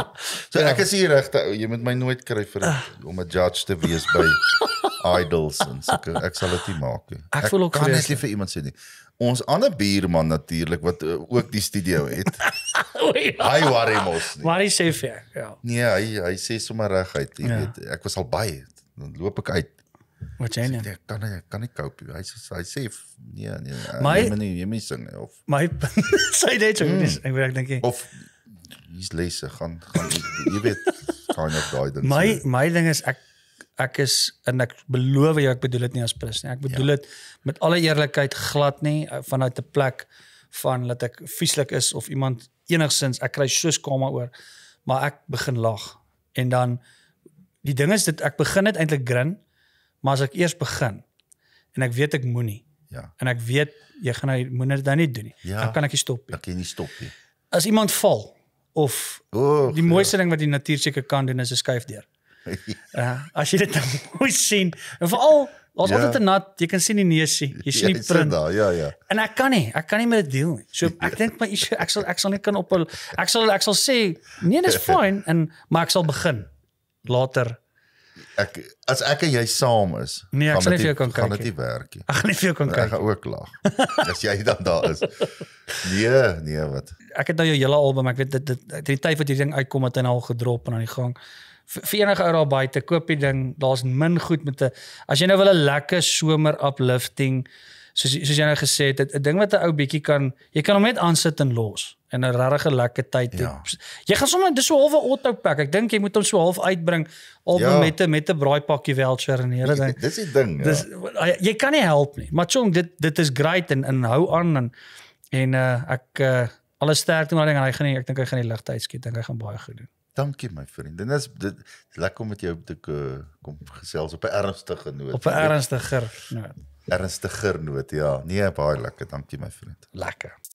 So ja. ek is die regte ou. Jy moet my nooit kry vir ah. om 'n judge te wees by idols en sulke ek sal dit nie maak nie. Ek, ek kan net nie vir iemand sê nie. Ons ander buurman natuurlik wat eh, ook die studio het. Ja. Hy worry mos nie. Worry sê vir. Ja. Nee, hy hy sê sommer reguit, jy ja. weet, ek was al baie dan loop ek uit. Wat jy net nou? kan nie, kan nie koop nie. Hy sê hy sê nee nee, my, nie, jy moet nie jy moet sing of my sê dit hmm. ek dink of hier's lesse gaan gaan jy weet kan op daai ding. My my ding is ek ek is en ek beloof jou ek bedoel dit nie as pres nie. Ek bedoel ja. dit ja. met alle eerlikheid glad nie eh, vanuit 'n plek van dat ek vieslik is of iemand enigsins ek kry so skama oor maar ek begin lag en dan die ding is dit ek begin dit eintlik grin maar as ek eers begin en ek weet ek moenie ja en ek weet jy gaan nou moenie dan nou nie doen nie ja, ek kan ek nie stop nie ek kan nie stop nie as iemand val of Oog, die mooiste ja. ding wat die natuur seker kan doen is 'n skuifdeur. Ja, uh, eh, as jy dit nou mooi sien, en veral as dit ja. te nat, jy kan sien die neusie, jy sien ja, die print. Ja, ja, ja. En ek kan nie, ek kan nie met dit deel nie. So ek dink my issue, ek sal ek sal nie kan op ek sal ek sal sê nee, dis fyn en maar ek sal begin later ek as ek en jy saam is, nee, ek gaan dit kan kyk. Gaan dit nie werk nie. Ek gaan nie vir jou kan nee, kyk. Ek gaan ook lag. as jy dan daar is. Nee, nee, wat? Ek het nou jou hele album, ek weet dit dit die tyd wat hierdie ding uitkom het en nou al gedrop en aan die gang. Vir enige ou daar buite, koop die ding. Daar's min goed met 'n as jy nou wil 'n lekker somer uplifting soos soos jy nou gesê het, 'n ding wat 'n ou bietjie kan, jy kan hom net aansit en los en 'n regtig lekker tyd hê. Ja. Jy gaan sommer dis so half 'n auto pack. Ek dink jy moet hom so half uitbring albe ja. met 'n met 'n braai pakkie welcher en hele ding. Dis die ding, ja. Dis jy kan nie help nie. Maar chong, dit dit is great en en hou aan en en uh, ek uh, alles sterk toe maar ding en hy gaan nie ek dink hy gaan die ligte uitskiet. Dink hy gaan baie goed doen. Dankie my vriend. Dit is dit lekker om met jou te eh, kom gesels op 'n ernstige noot. Op 'n ernstiger noot ernstiger noot, ja. Nee, baie lekker, dankie my vriend. Lekker.